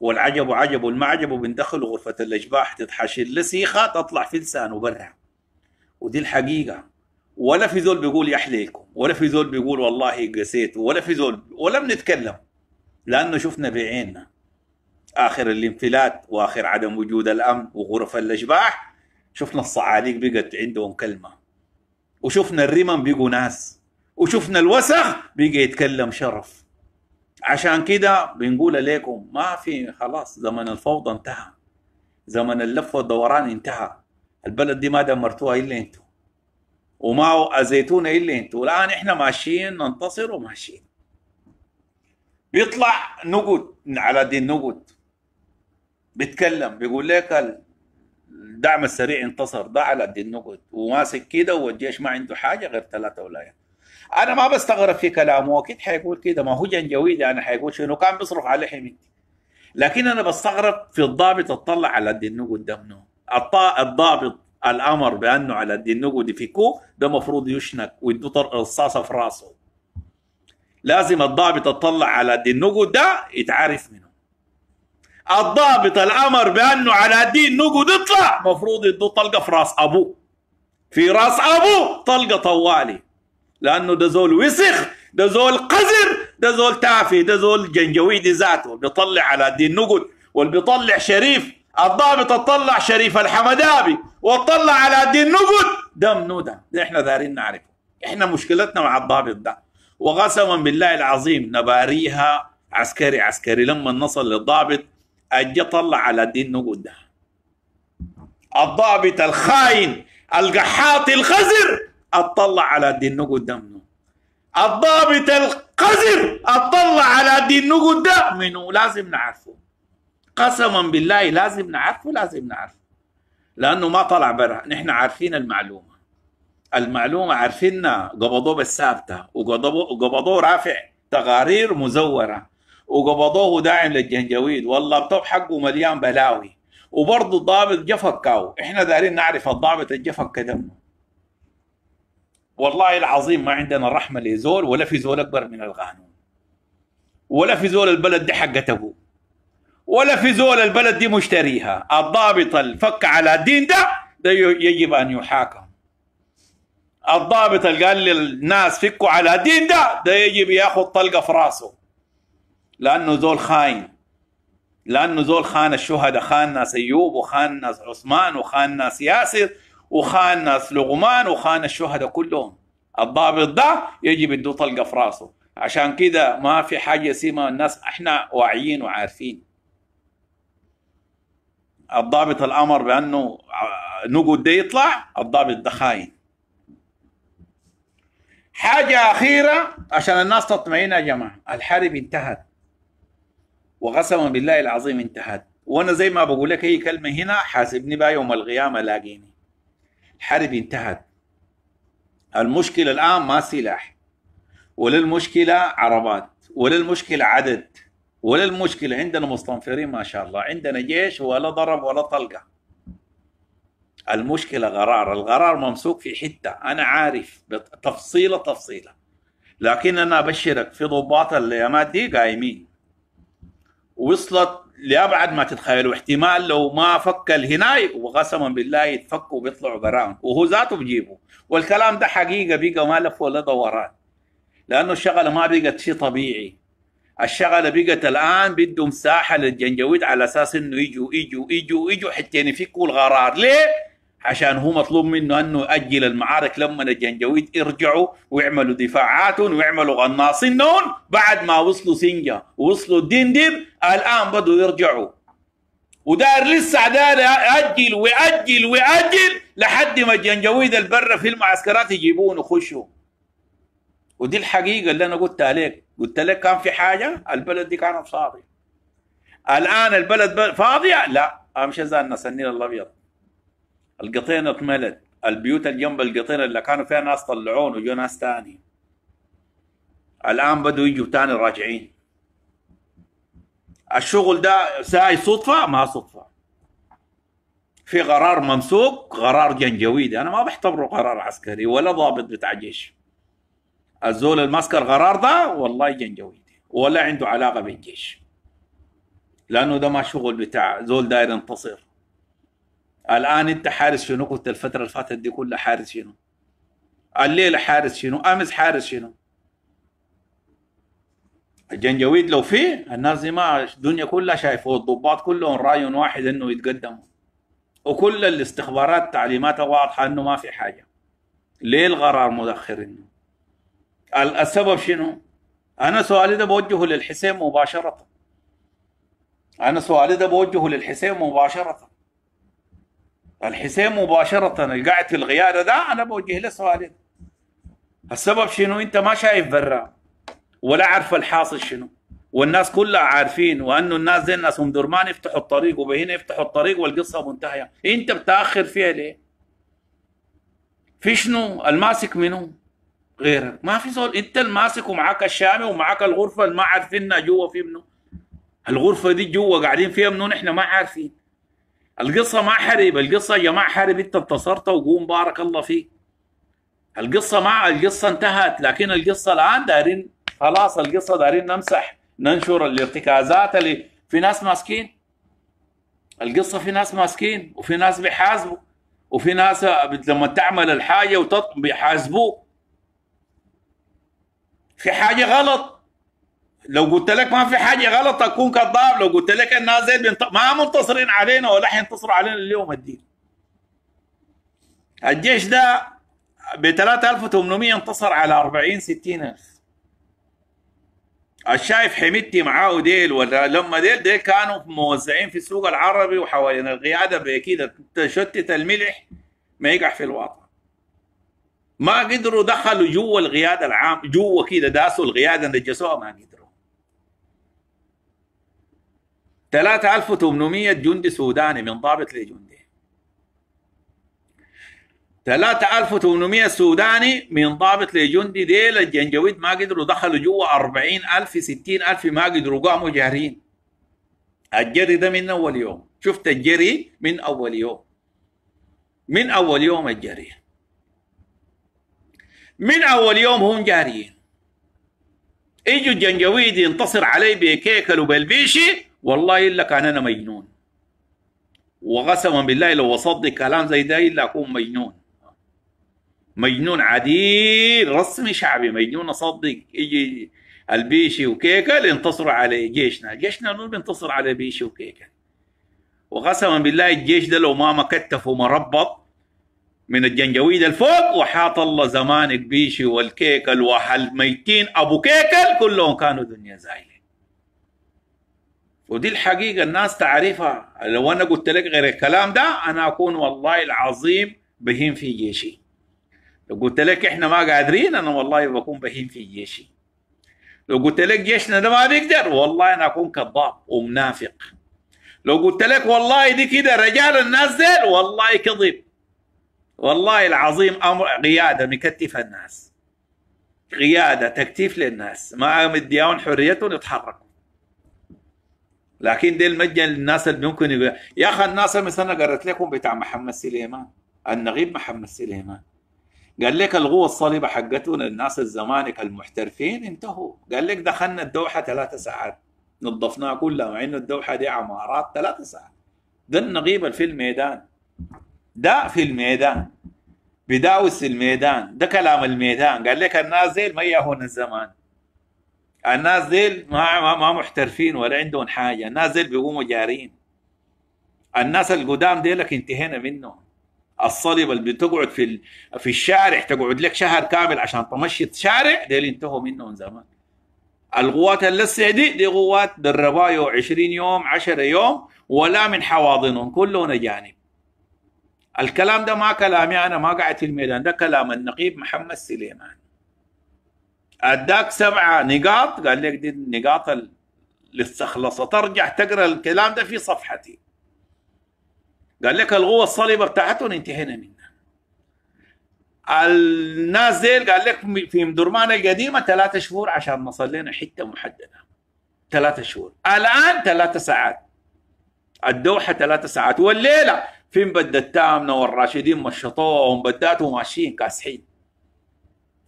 والعجب عجب والمعجب بندخل غرفة الأشباح تتحشر لسيخة تطلع في لسانه برا ودي الحقيقة ولا في ذول بيقول يا حليلكم ولا في ذول بيقول والله قسيت ولا في ذول ولا بنتكلم لانه شفنا بعيننا اخر الانفلات واخر عدم وجود الامن وغرف الاشباح شفنا الصعاليق بقت عندهم كلمه وشفنا الرمم بقوا ناس وشفنا الوسخ بقى يتكلم شرف عشان كده بنقول لكم ما في خلاص زمن الفوضى انتهى زمن اللف والدوران انتهى البلد دي ما دمرتوها الا انتم ومعه الزيتون إيه اللي انت والآن احنا ماشيين ننتصر وماشيين بيطلع نقد على دين نقود بيتكلم بيقول لك الدعم السريع انتصر ده على دين نقود وماسك كده والجيش ما عنده حاجة غير ثلاثة ولايات انا ما بستغرب في كلامه واكيد حيقول كده ما هو جنجويد يعني حيقول شنو كان بيصرخ على حميدتي لكن انا بستغرب في الضابط اطلع على دين نقود ده منه الضابط الامر بانه على الدين نقعد فيكوه ده مفروض يشنك ويدو رصاصه في راسه لازم الضابط اطلع على الدين نقعد ده يتعرف منه الضابط الامر بانه على الدين نقعد اطلع مفروض يدو طلقه في راس ابوه في راس ابوه طلقه طوالي لانه ده زول وسخ ده زول قذر ده زول تافه ده زول جنجويدي ذاته بيطلع على الدين نقد واللي بيطلع شريف الضابط اطلع شريف الحمدابي واطلع على الدين نقد ده منو ده؟ احنا دارين نعرفه احنا مشكلتنا مع الضابط ده وقسما بالله العظيم نباريها عسكري عسكري لما نصل للضابط اجى طلع على الدين نقد ده الضابط الخاين القحاط الخزر اطلع على الدين نقد ده منو الضابط القذر اطلع على الدين نقد ده منو لازم نعرفه قسما بالله لازم نعرفه لازم نعرفه لانه ما طلع برا نحن عارفين المعلومه المعلومه عارفينها قبضوه بالثابته وقبضوه رافع تقارير مزوره وقبضوه داعم للجنجويد واللابتوب حقه مليان بلاوي وبرضه الضابط جفك كاو احنا دارين نعرف الضابط الجفك دمه والله العظيم ما عندنا رحمه لزول ولا في زول اكبر من القانون ولا في زول البلد دي حقت ابوه ولا في زول البلد دي مشتريها الضابط الفك على الدين ده ده يجب أن يحاكم الضابط اللي قال للناس فكوا على الدين ده ده يجب ياخذ طلقة في راسه لأنه زول خاين لأنه زول خان الشهداء خان ناس أيوب وخان ناس عثمان وخان ناس ياسر وخان ناس لغمان وخان الشهداء كلهم الضابط ده يجب يدو طلقة في راسه عشان كده ما في حاجة اسمها الناس احنا واعيين وعارفين الضابط الامر بانه نقود ده يطلع الضابط ده خاين حاجة أخيرة عشان الناس تطمئن يا جماعة الحرب انتهت وقسما بالله العظيم انتهت وأنا زي ما بقول لك أي كلمة هنا حاسبني بقى يوم القيامة لاقيني الحرب انتهت المشكلة الآن ما سلاح ولا المشكلة عربات ولا المشكلة عدد ولا المشكلة عندنا مستنفرين ما شاء الله عندنا جيش ولا ضرب ولا طلقة المشكلة غرار الغرار ممسوك في حتة أنا عارف تفصيلة تفصيلة لكن أنا أبشرك في ضباط الأيامات دي قايمين وصلت لأبعد ما تتخيلوا احتمال لو ما فك الهناي وقسما بالله يتفكوا ويطلعوا براهم وهو ذاته بجيبه والكلام ده حقيقة بيقى ما لف ولا دوران لأنه الشغلة ما بقت شيء طبيعي الشغله بقت الان بده مساحة للجنجويد على اساس انه يجوا يجوا يجوا يجوا حتى يفكوا الغرار ليه؟ عشان هو مطلوب منه انه ياجل المعارك لما الجنجويد يرجعوا ويعملوا دفاعاتهم ويعملوا غناصينهم بعد ما وصلوا سنجا وصلوا الدندب الان بدوا يرجعوا ودار لسه دار ياجل وياجل وياجل لحد ما الجنجويد البرة في المعسكرات يجيبون ويخشوا ودي الحقيقه اللي انا قلتها لك قلت لك كان في حاجه البلد دي كانت فاضيه الان البلد فاضيه لا امشي زي الناس النيل الابيض القطين اتملت البيوت اللي جنب القطين اللي كانوا فيها ناس طلعون وجو ناس تاني الان بدوا يجوا تاني راجعين الشغل ده ساي صدفه ما صدفه في قرار ممسوك قرار جنجويدي انا ما بعتبره قرار عسكري ولا ضابط بتاع جيش الزول الماسكر غرار ده والله جنجويد ولا عنده علاقه بالجيش لانه ده ما شغل بتاع زول داير ينتصر الان انت حارس شنو كنت الفتره اللي فاتت دي كلها حارس شنو الليله حارس شنو امس حارس شنو الجنجويد لو فيه الناس دي ما الدنيا كلها شايفه الضباط كلهم راي واحد انه يتقدموا وكل الاستخبارات تعليماتها واضحه انه ما في حاجه ليه القرار مدخر انه السبب شنو؟ انا سؤالي ده بوجهه للحسين مباشره انا سؤالي ده بوجهه للحسين مباشره الحسين مباشره قاعد في القياده ده انا بوجه له سؤالي ده. السبب شنو انت ما شايف برا ولا عارف الحاصل شنو والناس كلها عارفين وانه الناس دي الناس هم درمان يفتحوا الطريق وبهنا يفتحوا الطريق والقصه منتهيه انت بتاخر فيها ليه في شنو الماسك منهم غيرك ما في زول انت الماسك ومعاك الشامي ومعاك الغرفه اللي ما عارفينها جوا في منه الغرفه دي جوا قاعدين فيها منو نحن ما عارفين القصه ما حرب القصه يا جماعه حرب انت انتصرت وقوم بارك الله فيك القصه ما القصه انتهت لكن القصه الان دارين خلاص القصه دارين نمسح ننشر الارتكازات اللي في ناس ماسكين القصه في ناس ماسكين وفي ناس بيحاسبوا وفي ناس لما تعمل الحاجه وتط بيحاسبوك في حاجه غلط لو قلت لك ما في حاجه غلط اكون كذاب لو قلت لك الناس زي بنت... ما منتصرين علينا ولا حينتصروا علينا اليوم الدين الجيش ده ب 3800 انتصر على 40 60 الف الشايف حميدتي معاه وديل ولا لما ديل ديل كانوا موزعين في السوق العربي وحوالين القياده بكده تشتت الملح ما يقع في الوطن ما قدروا دخلوا جوا القياده العام جوا كده داسوا القياده نجسوها ما قدروا 3800 جندي سوداني من ضابط لجندي 3800 سوداني من ضابط لجندي ديل الجنجويد ما قدروا دخلوا جوا 40000 60000 ما قدروا قاموا جارين الجري ده من اول يوم شفت الجري من اول يوم من اول يوم الجري من أول يوم هم جاريين اجوا الجنجويد ينتصر علي بكيكل وبالبيشي والله إلا كان أنا مجنون وقسما بالله لو أصدق كلام زي ده إلا أكون مجنون مجنون عديل رسمي شعبي مجنون أصدق يجي البيشي وكيكل ينتصروا على جيشنا جيشنا نور بينتصر على بيشي وكيكل وقسما بالله الجيش ده لو ما مكتف ومربط من الجنجويد الفوق وحاط الله زمان بيشي والكيكل وحالميتين ابو كيكل كلهم كانوا دنيا زايله ودي الحقيقه الناس تعرفها لو انا قلت لك غير الكلام ده انا اكون والله العظيم بهيم في جيشي لو قلت لك احنا ما قادرين انا والله بكون بهيم في جيشي لو قلت لك جيشنا ده ما بيقدر والله انا اكون كذاب ومنافق لو قلت لك والله دي كده رجال الناس ديل والله كذب والله العظيم امر قياده مكتف الناس قياده تكتيف للناس ما مديهم حريتهم يتحركوا لكن دي المجن للناس اللي ممكن يقول يا اخي الناس مثلا قرأت لكم بتاع محمد سليمان النغيب محمد سليمان قال لك الغوة الصليبة حقتنا الناس الزمانك المحترفين انتهوا قال لك دخلنا الدوحة ثلاثة ساعات نظفناها كلها مع انه الدوحة دي عمارات ثلاثة ساعات ده النغيب في الميدان ده في الميدان بداوس الميدان ده كلام الميدان قال لك الناس ديل ما ياهون الزمان الناس ديل ما, ما, ما محترفين ولا عندهم حاجه الناس ديل بيقوموا جارين الناس القدام ديلك انتهينا منهم الصليب اللي بتقعد في في الشارع تقعد لك شهر كامل عشان تمشي شارع ديل انتهوا منهم زمان القوات اللسع دي دي قوات دربايو 20 يوم 10 يوم ولا من حواضنهم كلهم اجانب الكلام ده ما كلامي انا ما قاعد في الميدان ده كلام النقيب محمد سليمان اداك سبعه نقاط قال لك دي النقاط للسخلصه ترجع تقرا الكلام ده في صفحتي قال لك القوه الصليبه بتاعتهم انتهينا منها الناس ديل قال لك في مدرمان القديمه ثلاثة شهور عشان نصل لنا حته محدده ثلاثة شهور الان ثلاثة ساعات الدوحه ثلاثة ساعات والليله فين بدة التامنة والراشدين مشطوهم بداتهم ماشيين كاسحين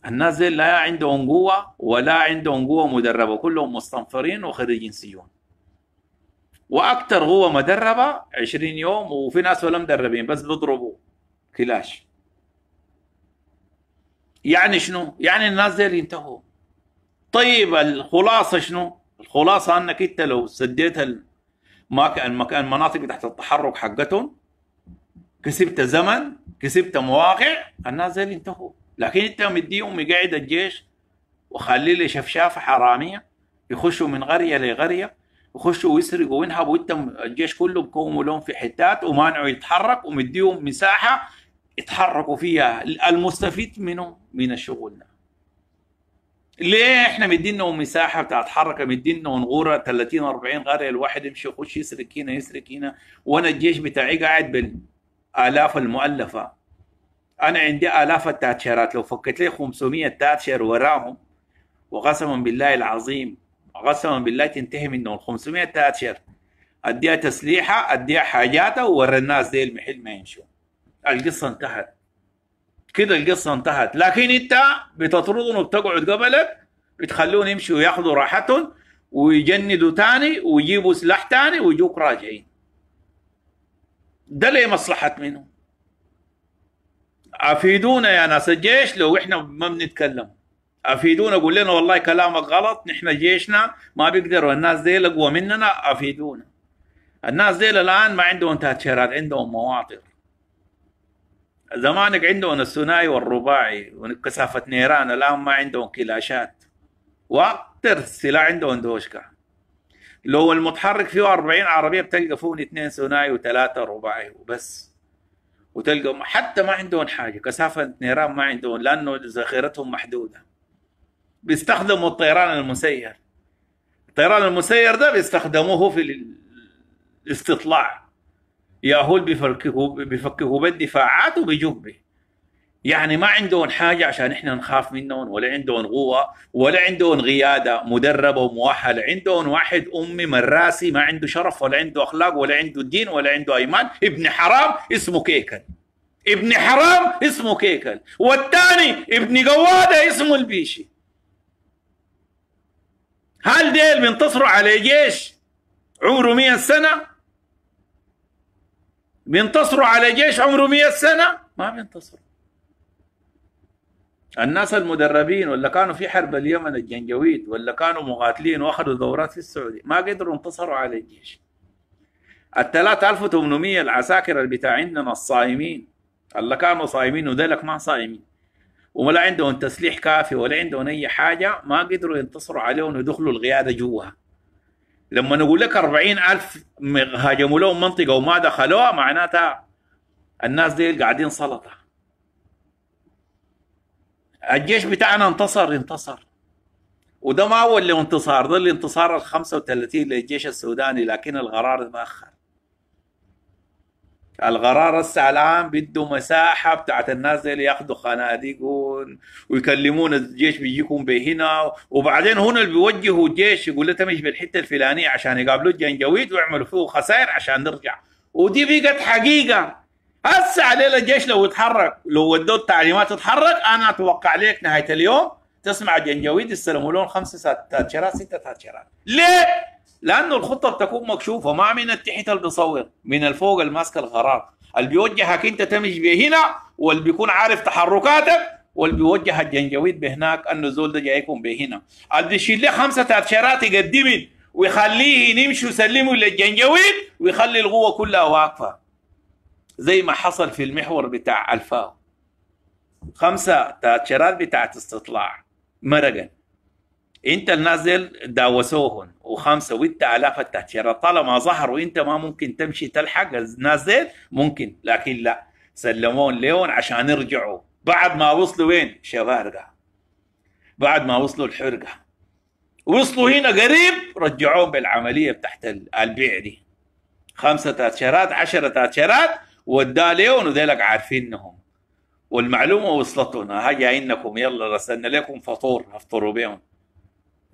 الناس دي لا عندهم قوة ولا عندهم قوة مدربة كلهم مستنفرين وخريجين سجون وأكثر قوة مدربة 20 يوم وفي ناس ولا مدربين بس بيضربوا كلاش يعني شنو؟ يعني الناس دي ينتهوا طيب الخلاصة شنو؟ الخلاصة أنك أنت لو سديت المكان المناطق تحت التحرك حقتهم كسبت زمن كسبت مواقع الناس زي انتهوا لكن انت مديهم يقعد الجيش وخلي لي شفشافه حراميه يخشوا من قريه لقريه يخشوا ويسرقوا وينهبوا انت الجيش كله مكوموا لهم في حتات ومانعوا يتحرك ومديهم مساحه يتحركوا فيها المستفيد منه من الشغل ده ليه احنا مدينهم مساحه بتاعت حركه مدينهم غوره 30 40 قريه الواحد يمشي يخش يسرق هنا يسرق هنا وانا الجيش بتاعي قاعد بال آلاف المؤلفة أنا عندي آلاف التاتشرات لو فكيت لي 500 تاتشر وراهم وقسما بالله العظيم قسما بالله تنتهي منه ال 500 تاتشر أديها تسليحة أديها حاجاته وورى الناس دي المحل ما يمشوا القصة انتهت كده القصة انتهت لكن أنت بتطردهم وبتقعد قبلك بتخلون يمشوا ياخذوا راحتهم ويجندوا تاني ويجيبوا سلاح تاني ويجوك راجعين ده ليه مصلحة منه افيدونا يا ناس الجيش لو احنا ما بنتكلم افيدونا قول لنا والله كلامك غلط نحن جيشنا ما بيقدروا الناس دي اقوى مننا افيدونا الناس دي الان ما عندهم تاتشيرات عندهم مواطر زمانك عندهم الثنائي والرباعي وكثافة نيران الان ما عندهم كلاشات واكثر سلاح عندهم دوشكه لو المتحرك فيه 40 عربيه بتلقى فوق اثنين ثنائي وثلاثه رباعي وبس وتلقى حتى ما عندهم حاجه كثافه نيران ما عندهم لانه ذخيرتهم محدوده بيستخدموا الطيران المسير الطيران المسير ده بيستخدموه في الاستطلاع ياهول بيفككوا بيفككوا بالدفاعات وبيجوا به يعني ما عندهم حاجه عشان احنا نخاف منهم ولا عندهم قوه ولا عندهم قياده مدربه وموحدة عندهم واحد امي مراسي ما عنده شرف ولا عنده اخلاق ولا عنده دين ولا عنده ايمان ابن حرام اسمه كيكل ابن حرام اسمه كيكل والثاني ابن قواده اسمه البيشي هل ديل بينتصروا على جيش عمره 100 سنه بينتصروا على جيش عمره 100 سنه ما بينتصروا الناس المدربين ولا كانوا في حرب اليمن الجنجويد ولا كانوا مقاتلين واخذوا دورات في السعوديه ما قدروا انتصروا على الجيش ال 3800 العساكر اللي بتاع عندنا الصايمين اللي كانوا صايمين ودلك ما صايمين ولا عندهم تسليح كافي ولا عندهم اي حاجه ما قدروا ينتصروا عليهم ويدخلوا القياده جوها لما نقول لك 40000 هاجموا لهم منطقه وما دخلوها معناتها الناس دي قاعدين سلطه الجيش بتاعنا انتصر انتصر وده ما هو اللي انتصار ده الانتصار ال 35 للجيش السوداني لكن القرار تاخر القرار هسه الان بده مساحه بتاعت الناس اللي ياخذوا خناديق ويكلمون الجيش بيجيكم بهنا وبعدين هنا اللي بيوجهوا الجيش يقول له تمشي بالحته الفلانيه عشان يقابلوا الجنجويد ويعملوا فيه خسائر عشان نرجع ودي بقت حقيقه هسه عليه الجيش لو يتحرك لو ودوه التعليمات تتحرك انا اتوقع لك نهايه اليوم تسمع جنجويد يستلموا لهم خمسه تاتشرات سته تاتشرات ليه؟ لانه الخطه بتكون مكشوفه ما من التحت اللي بيصور من الفوق الماسك الغرار اللي بيوجهك انت تمشي به هنا واللي بيكون عارف تحركاتك واللي بيوجه الجنجويد بهناك انه زول ده جايكم بهنا اللي بيشيل له خمسه تاتشرات يقدمه ويخليه يمشي ويسلمه للجنجويد ويخلي القوه كلها واقفه زي ما حصل في المحور بتاع الفاو خمسة تاتشرات بتاعت استطلاع مرقا انت الناس داوسوهم داوسوهن وخمسه وانت الاف التاتشرات طالما ظهروا انت ما ممكن تمشي تلحق الناس ممكن لكن لا سلمون ليون عشان يرجعوا بعد ما وصلوا وين؟ شبارقه بعد ما وصلوا الحرقه وصلوا هنا قريب رجعوهم بالعمليه بتاعت البيع دي خمسه تاتشرات 10 تاتشرات وداه ليه ذيلك عارفينهم والمعلومه وصلتنا ها جايينكم يلا رسلنا لكم فطور افطروا بيهم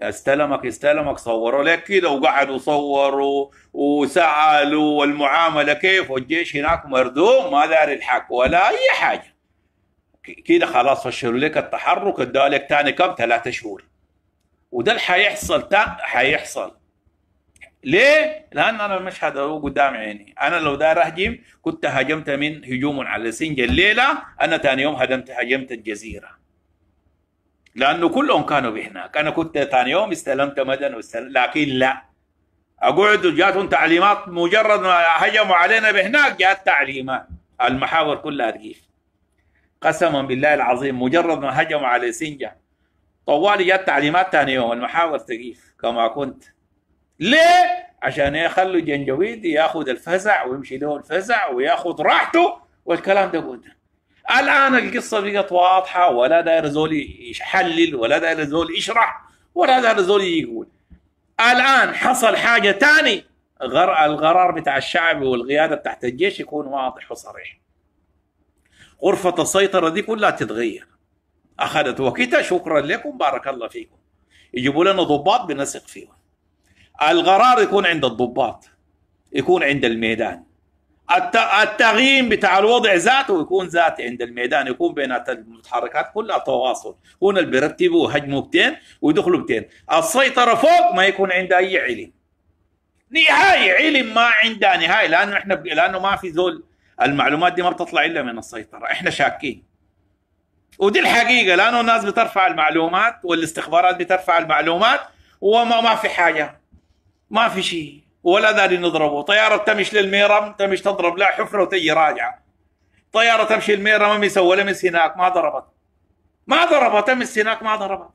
استلمك استلمك صوروا لك كده وقعدوا صوروا وسالوا والمعامله كيف والجيش هناك مردوم ما داري الحق ولا اي حاجه كده خلاص فشلوا لك التحرك ادالك تاني كم ثلاثة شهور وده اللي حيحصل حيحصل ليه؟ لان انا المشهد هو قدام عيني، انا لو داير اهجم كنت هاجمت من هجوم على سنج الليله، انا ثاني يوم هدمت هاجمت الجزيره. لانه كلهم كانوا بهناك، انا كنت ثاني يوم استلمت مدن واستلم لكن لا اقعد جاتهم تعليمات مجرد ما هجموا علينا بهناك جات تعليمات المحاور كلها تقيف قسما بالله العظيم مجرد ما هجموا على سنجا طوالي جات تعليمات ثاني يوم المحاور تقيف كما كنت ليه؟ عشان يخلوا جنجويد ياخذ الفزع ويمشي له الفزع وياخذ راحته والكلام ده كله الان القصه بقت واضحه ولا داير زول يحلل ولا داير زول يشرح ولا داير زول يقول الان حصل حاجه ثاني القرار بتاع الشعب والقياده تحت الجيش يكون واضح وصريح غرفه السيطره دي كلها تتغير اخذت وقتها شكرا لكم بارك الله فيكم يجيبوا لنا ضباط بنثق فيهم القرار يكون عند الضباط يكون عند الميدان التغييم بتاع الوضع ذاته يكون ذاتي عند الميدان يكون بين المتحركات كلها تواصل هنا اللي بيرتبوا هجموا بتين ويدخلوا بتين السيطره فوق ما يكون عند اي علم نهايه علم ما عندها نهايه لانه احنا ب... لانه ما في ذول المعلومات دي ما بتطلع الا من السيطره احنا شاكين ودي الحقيقه لانه الناس بترفع المعلومات والاستخبارات بترفع المعلومات وما ما في حاجه ما في شيء ولا داري نضربه طيارة تمشي للميرم تمشي تضرب لا حفرة وتجي راجعة طيارة تمشي للميرم مس ولا مس هناك ما ضربت ما ضربت امس هناك ما ضربت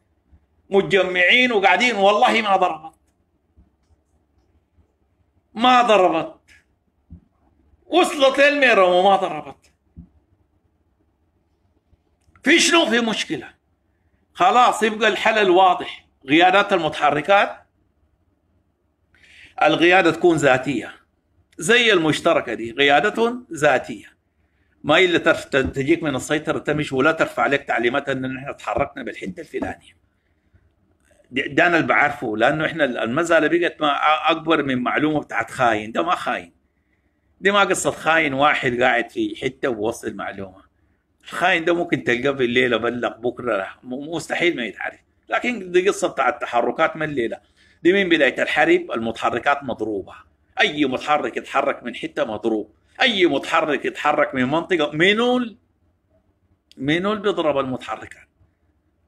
متجمعين وقاعدين والله ما ضربت ما ضربت وصلت للميرم وما ضربت في شنو في مشكله خلاص يبقى الحل الواضح قيادات المتحركات القيادة تكون ذاتية زي المشتركة دي قيادة ذاتية ما هي اللي تجيك من السيطرة تمشي ولا ترفع عليك تعليمات ان احنا تحركنا بالحتة الفلانية ده انا اللي بعرفه لانه احنا المزالة بقت ما اكبر من معلومه بتاعت خاين ده ما خاين دي ما قصه خاين واحد قاعد في حته ووصل معلومة الخاين ده ممكن تلقاه في الليلة بلغ بكره مستحيل ما يتعرف لكن دي قصه بتاعت تحركات من الليله دي من بدايه الحرب المتحركات مضروبه اي متحرك يتحرك من حته مضروب اي متحرك يتحرك من منطقه منو منو اللي بيضرب المتحركات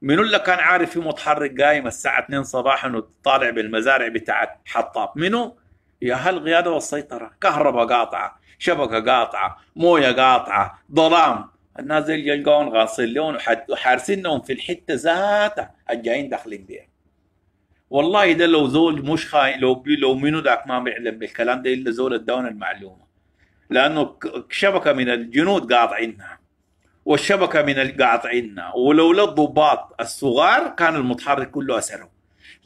منو اللي كان عارف في متحرك قايم الساعه 2 صباحا وطالع بالمزارع بتاعت حطاب منو يا هل القياده والسيطره كهرباء قاطعه شبكه قاطعه مويه قاطعه ظلام الناس يلقون الجلقون غاصين لهم في الحته ذاتها الجايين داخلين بيها والله ده لو زول مش خاين لو بي لو منو ذاك ما بيعلم بالكلام ده الا زول ادانا المعلومه لانه شبكه من الجنود قاطعينها والشبكه من القاطعيننا ولولا الضباط الصغار كان المتحرك كله اسره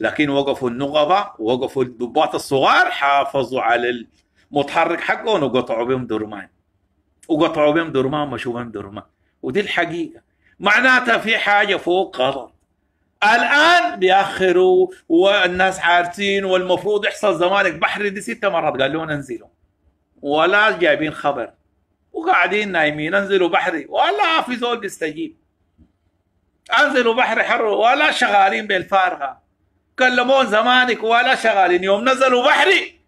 لكن وقفوا النقباء وقفوا الضباط الصغار حافظوا على المتحرك حقهم وقطعوا بهم درمان وقطعوا بهم درمان مشوا بهم درمان ودي الحقيقه معناتها في حاجه فوق غلط الان بياخروا والناس عارفين والمفروض يحصل زمالك بحري دي ست مرات قال لهم انزلوا ولا جايبين خبر وقاعدين نايمين انزلوا بحري ولا في زول بيستجيب انزلوا بحري حر ولا شغالين بالفارغه كلمون زمانك ولا شغالين يوم نزلوا بحري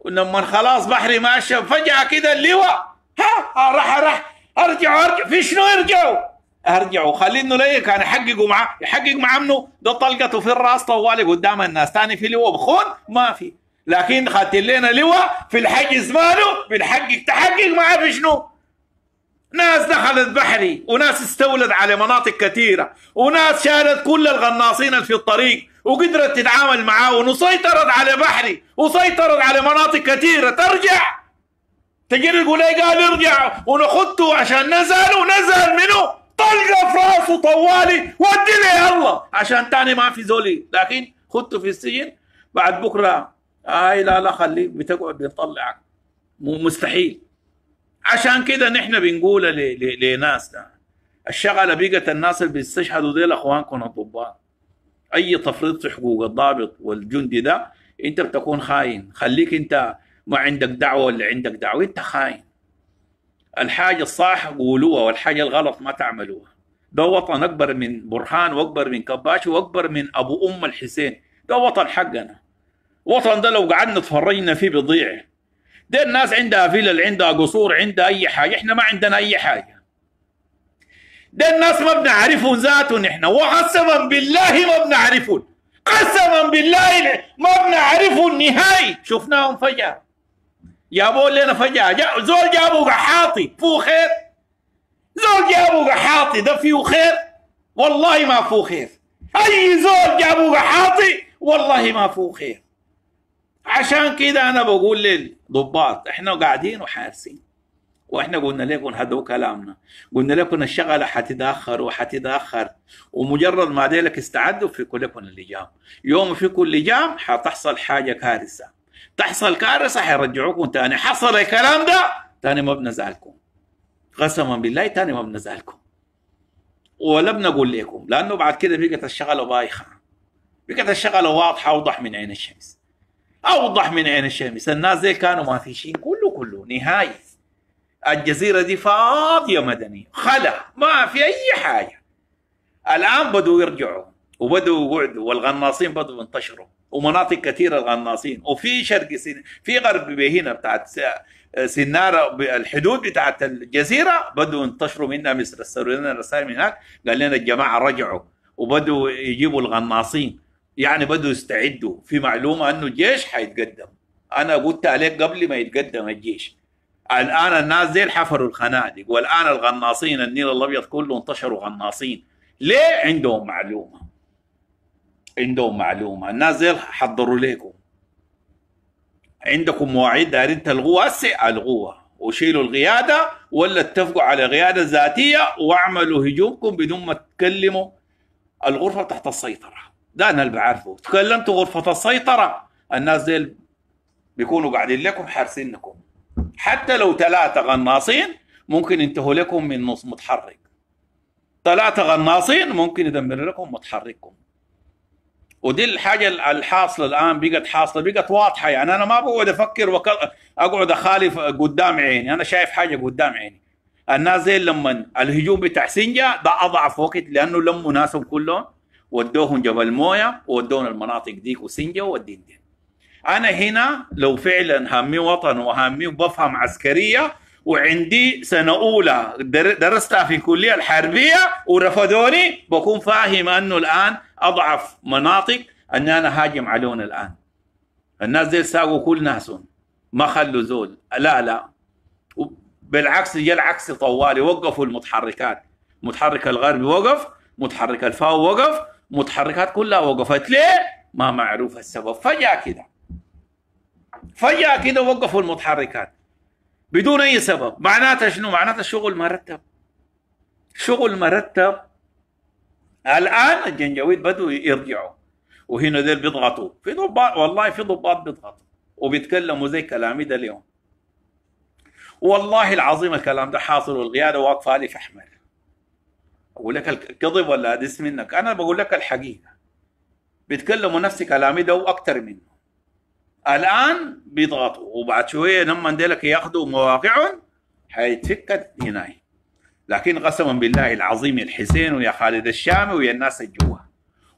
ولما خلاص بحري ماشي فجاه كده اللواء ها راح راح ارجعوا ارجعوا في شنو يرجعوا ارجعوا خلي انه ليه كان يحققوا يعني معاه يحقق مع منه ده طلقته في الراس طوالي قدام الناس ثاني في لواء بخون ما في لكن خاتل لنا لواء في الحجز ماله بنحقق تحقق معاه في شنو؟ ناس دخلت بحري وناس استولت على مناطق كثيرة وناس شالت كل الغناصين في الطريق وقدرت تتعامل معاه وسيطرت على بحري وسيطرت على مناطق كثيرة ترجع تجري تقول قال ارجع ونخطه عشان نزل ونزل منه طلقه في راسه طوالي وديني يا الله عشان تاني ما في زولي لكن خدته في السجن بعد بكره هاي آه، لا لا خليك بتقعد بنطلعك مستحيل عشان كده نحن بنقول لناس الشغله بقت الناس اللي بيستشهدوا ديل اخوانكم الضباط اي تفريط في حقوق الضابط والجندي ده انت بتكون خاين خليك انت ما عندك دعوه ولا عندك دعوه انت خاين الحاجة الصح قولوها والحاجة الغلط ما تعملوها ده وطن أكبر من برهان وأكبر من كباش وأكبر من أبو أم الحسين ده وطن حقنا وطن ده لو قعدنا تفرجنا فيه بضيع ده الناس عندها فلل عندها قصور عندها أي حاجة إحنا ما عندنا أي حاجة ده الناس ما بنعرفهم ذاتهم إحنا وقسما بالله ما بنعرفهم قسما بالله ما بنعرفهم نهائي شفناهم فجأة جابوا لنا فجاه جا زول جابوا قحاطي فيه خير زول جابوا قحاطي ده فيه خير والله ما فيه خير اي زول جابوا قحاطي والله ما فيه خير عشان كده انا بقول للضباط احنا قاعدين وحارسين واحنا قلنا لكم هدوا كلامنا قلنا لكم الشغله حتتاخر وحتتاخر ومجرد ما ديلك استعدوا في لكم اللجام يوم في كل لجام حتحصل حاجه كارثه تحصل كارثه حيرجعوكم تاني حصل الكلام ده تاني ما بنزعلكم قسما بالله تاني ما بنزعلكم ولا بنقول لكم لانه بعد كده بقت الشغله بايخه بقت الشغله واضحه اوضح من عين الشمس اوضح من عين الشمس الناس دي كانوا ما في شيء كله كله نهايه الجزيره دي فاضيه مدني خلا ما في اي حاجه الان بدوا يرجعوا وبدوا يقعدوا والغناصين بدوا ينتشروا ومناطق كثيره الغناصين وفي شرق سين... في غرب بهينا بتاعت سناره الحدود بتاعت الجزيره بدوا ينتشروا منها مصر ارسلوا لنا رسائل من هناك قال لنا الجماعه رجعوا وبدوا يجيبوا الغناصين يعني بدوا يستعدوا في معلومه انه الجيش حيتقدم انا قلت عليك قبل ما يتقدم الجيش الان الناس ديل حفروا الخنادق والان الغناصين النيل الابيض كله انتشروا غناصين ليه عندهم معلومه عندهم معلومه الناس ديل حضروا ليكم عندكم مواعيد دايرين تلغوها هسه الغوها وشيلوا القياده ولا اتفقوا على قياده ذاتيه واعملوا هجومكم بدون ما تكلموا الغرفه تحت السيطره ده انا اللي بعرفه تكلمتوا غرفه السيطره الناس ديل بيكونوا قاعدين لكم حارسينكم حتى لو ثلاثه غناصين ممكن ينتهوا لكم من نص متحرك ثلاثه غناصين ممكن يدمر لكم متحرككم ودي الحاجه الحاصله الان بقت حاصله بقت واضحه يعني انا ما بقعد افكر اقعد اخالف قدام عيني انا شايف حاجه قدام عيني الناس زي لما الهجوم بتاع سنجا ده اضعف وقت لانه لموا ناسهم كلهم ودوهم جبل مويه ودوهم المناطق ديك وسنجا ودين دي. انا هنا لو فعلا همي وطن وهامي بفهم عسكريه وعندي سنه اولى درستها في الكليه الحربيه ورفضوني بكون فاهم انه الان اضعف مناطق ان انا هاجم عليهم الان الناس دي ساقوا كل ناسهم ما خلوا زول لا لا بالعكس جاء العكس طوالي وقفوا المتحركات متحرك الغربي وقف متحرك الفاو وقف متحركات كلها وقفت ليه ما معروف السبب فجأة كده فجأة كده وقفوا المتحركات بدون أي سبب معناتها شنو معناتها شغل مرتب شغل مرتب الان الجنجويد بدوا يرجعوا وهنا ذيل بيضغطوا في ضباط والله في ضباط بيضغطوا وبيتكلموا زي كلامي ده اليوم والله العظيم الكلام ده حاصل والقياده واقفه لي في احمر اقول لك الكذب ولا ادس منك انا بقول لك الحقيقه بيتكلموا نفس كلامي ده واكثر منه الان بيضغطوا وبعد شويه لما ديلك ياخذوا مواقعهم حيتفك هناي لكن قسما بالله العظيم الحسين ويا خالد الشامي ويا الناس الجوا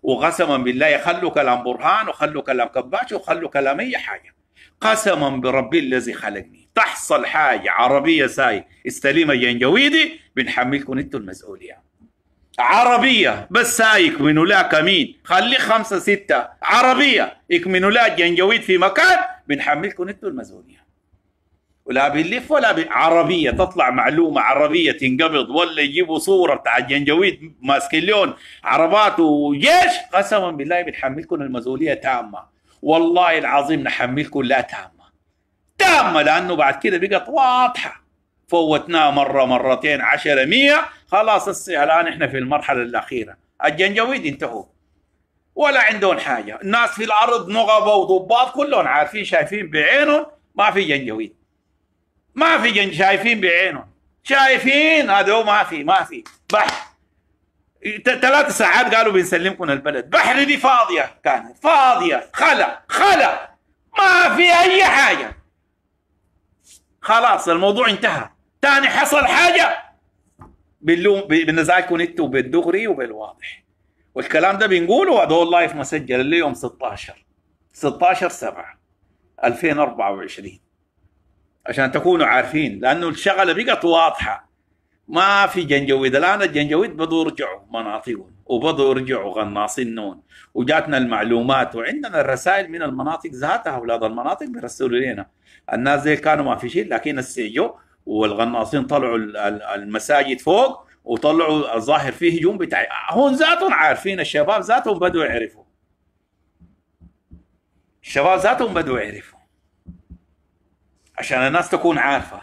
وقسما بالله خلوا كلام برهان وخلوا كلام كباش وخلوا كلام اي حاجه قسما بربي الذي خلقني تحصل حاجه عربيه ساي استليمها جنجويدي بنحملكم انتم المسؤوليه عربية بس سايك من لا كمين خليه خمسة ستة عربية اكمنوا لا جنجويد في مكان بنحملكم انتوا المسؤولية ولا بنلف ولا بي... عربيه تطلع معلومه عربيه تنقبض ولا يجيبوا صوره بتاع الجنجويد ماسكين لون عربات وجيش قسما بالله بنحملكم المسؤوليه تامه والله العظيم نحملكم لا تامه تامه لانه بعد كده بقت واضحه فوتناه مره مرتين عشرة مية خلاص الان احنا في المرحله الاخيره الجنجويد انتهوا ولا عندهم حاجه الناس في الارض نغبه وضباط كلهم عارفين شايفين بعينهم ما في جنجويد ما في جن شايفين بعينهم شايفين هذا ما في ما في بحر ثلاث ساعات قالوا بنسلمكم البلد بحر دي فاضيه كانت فاضيه خلا خلا ما في اي حاجه خلاص الموضوع انتهى ثاني حصل حاجه باللوم بنزعلكم انتوا بالدغري وبالواضح والكلام ده بنقوله هذا لايف مسجل اليوم 16 16 7 2024 عشان تكونوا عارفين لانه الشغله بقت واضحه ما في جنجويد الان الجنجويد بدوا يرجعوا مناطقهم وبدوا يرجعوا غناصينهم وجاتنا المعلومات وعندنا الرسائل من المناطق ذاتها اولاد المناطق بيرسلوا لنا الناس زي كانوا ما في شيء لكن السيجو والغناصين طلعوا المساجد فوق وطلعوا الظاهر فيه هجوم بتاع هون ذاتهم عارفين الشباب ذاتهم بدوا يعرفوا الشباب ذاتهم بدوا يعرفوا عشان الناس تكون عارفة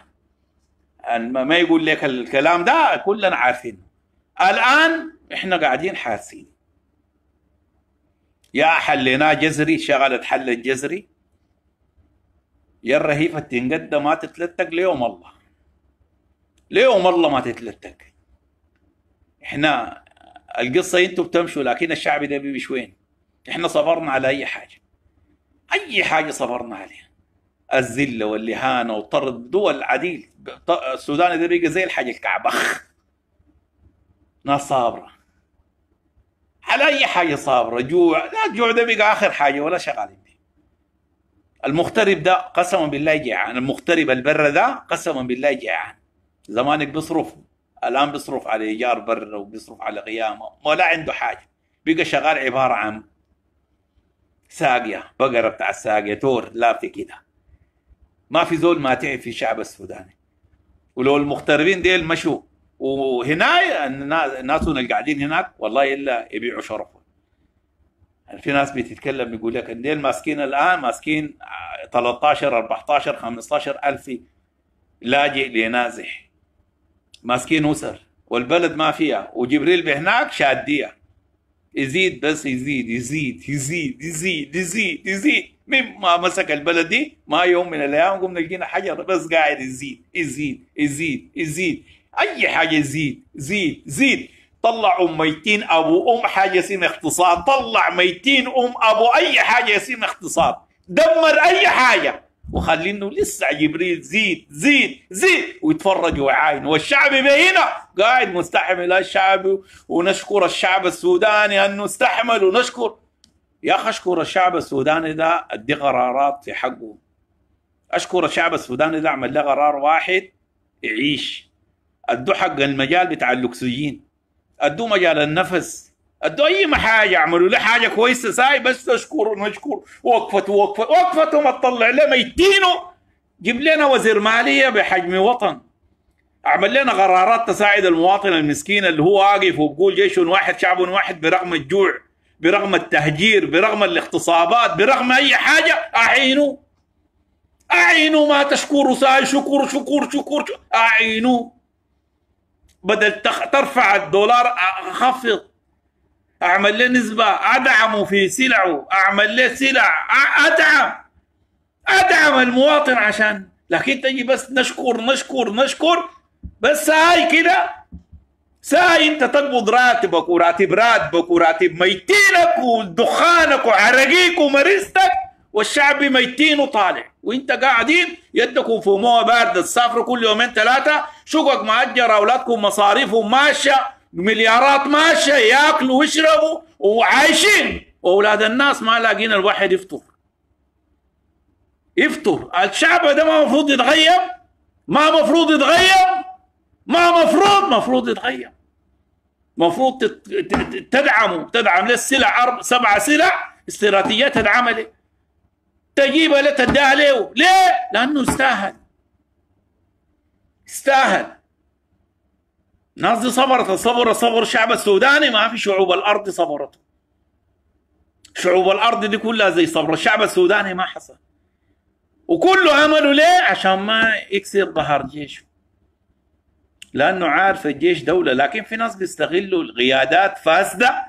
ما يقول لك الكلام ده كلنا عارفينه الآن احنا قاعدين حاسين يا حليناه جزري شغلت حل الجزري يا الرهيفة تنقد ما تتلتق ليوم الله ليوم الله ما تتلتق احنا القصة انتوا بتمشوا لكن الشعب ده بيمشوين وين احنا صبرنا على اي حاجة اي حاجة صبرنا عليها الزلة والاهانه وطرد دول عديد السودان ده بيجي زي الحاج الكعبة ناس صابره على اي حاجه صابره جوع لا الجوع ده بيجي اخر حاجه ولا شغالين به المغترب ده قسما بالله جيعان المغترب البر ده قسما بالله جيعان زمانك بيصرف الان بيصرف على ايجار بر وبيصرف على قيامه ولا عنده حاجه بقى شغال عباره عن ساقيه بقره بتاع الساقيه تور لافته كده ما في زول ما تعب في الشعب السوداني ولو المغتربين ديل مشوا وهنا الناس اللي قاعدين هناك والله الا يبيعوا شرفهم يعني في ناس بتتكلم بيقول لك ديل ماسكين الان ماسكين 13 14 15 الف لاجئ لنازح ماسكين اسر والبلد ما فيها وجبريل بهناك شاديه يزيد بس يزيد يزيد يزيد يزيد يزيد يزيد, يزيد. مما مسك البلد دي ما يوم من الايام قمنا لقينا حجر بس قاعد يزيد يزيد يزيد يزيد اي حاجه يزيد زيد زيد طلعوا ميتين ابو ام حاجه سين اقتصاد طلع ميتين ام ابو اي حاجه سين اقتصاد دمر اي حاجه وخلينه لسه جبريل زيد زيد زيد ويتفرج ويعاين والشعب هنا قاعد مستحمل الشعب ونشكر الشعب السوداني انه استحمل ونشكر يا اخي اشكر الشعب السوداني ده ادي قرارات في حقه اشكر الشعب السوداني ده عمل له قرار واحد يعيش ادوا حق المجال بتاع الاكسجين ادوا مجال النفس ادوا اي حاجه عملوا له حاجه كويسه ساي بس اشكر نشكر وقفت وقفت وقفت ما تطلع له ميتينه جيب لنا وزير ماليه بحجم وطن اعمل لنا قرارات تساعد المواطن المسكين اللي هو واقف وبقول جيش واحد شعب واحد برغم الجوع برغم التهجير برغم الاغتصابات برغم أي حاجة أعينوا أعينوا ما تشكر ساي شكر شكر شكر, أعينوا بدل ترفع الدولار أخفض أعمل له نسبة أدعمه في سلعه أعمل له سلع أدعم أدعم المواطن عشان لكن تجي بس نشكر نشكر نشكر بس هاي كده سا انت تقبض راتبك وراتب راتبك وراتب ميتينك ودخانك وعرقيك ومريستك والشعب ميتين وطالع وانت قاعدين يدكم في مويه بارده تسافروا كل يومين ثلاثه شقق مأجره اولادكم مصاريفهم ماشيه مليارات ماشيه ياكلوا ويشربوا وعايشين واولاد الناس ما لاقين الواحد يفطر يفطر الشعب ده ما المفروض يتغير ما المفروض يتغير ما مفروض مفروض يتغير مفروض تدعمه تدعم له السلع سبعة سلع استراتيجيات تدعمها تجيبها لتديها تديها له ليه؟ لأنه استاهل استاهل الناس دي صبرت صبر صبر الشعب السوداني ما في شعوب الأرض صبرت شعوب الأرض دي كلها زي صبر الشعب السوداني ما حصل وكله عمله ليه؟ عشان ما يكسر ظهر جيشه لانه عارف الجيش دوله لكن في ناس بيستغلوا قيادات فاسده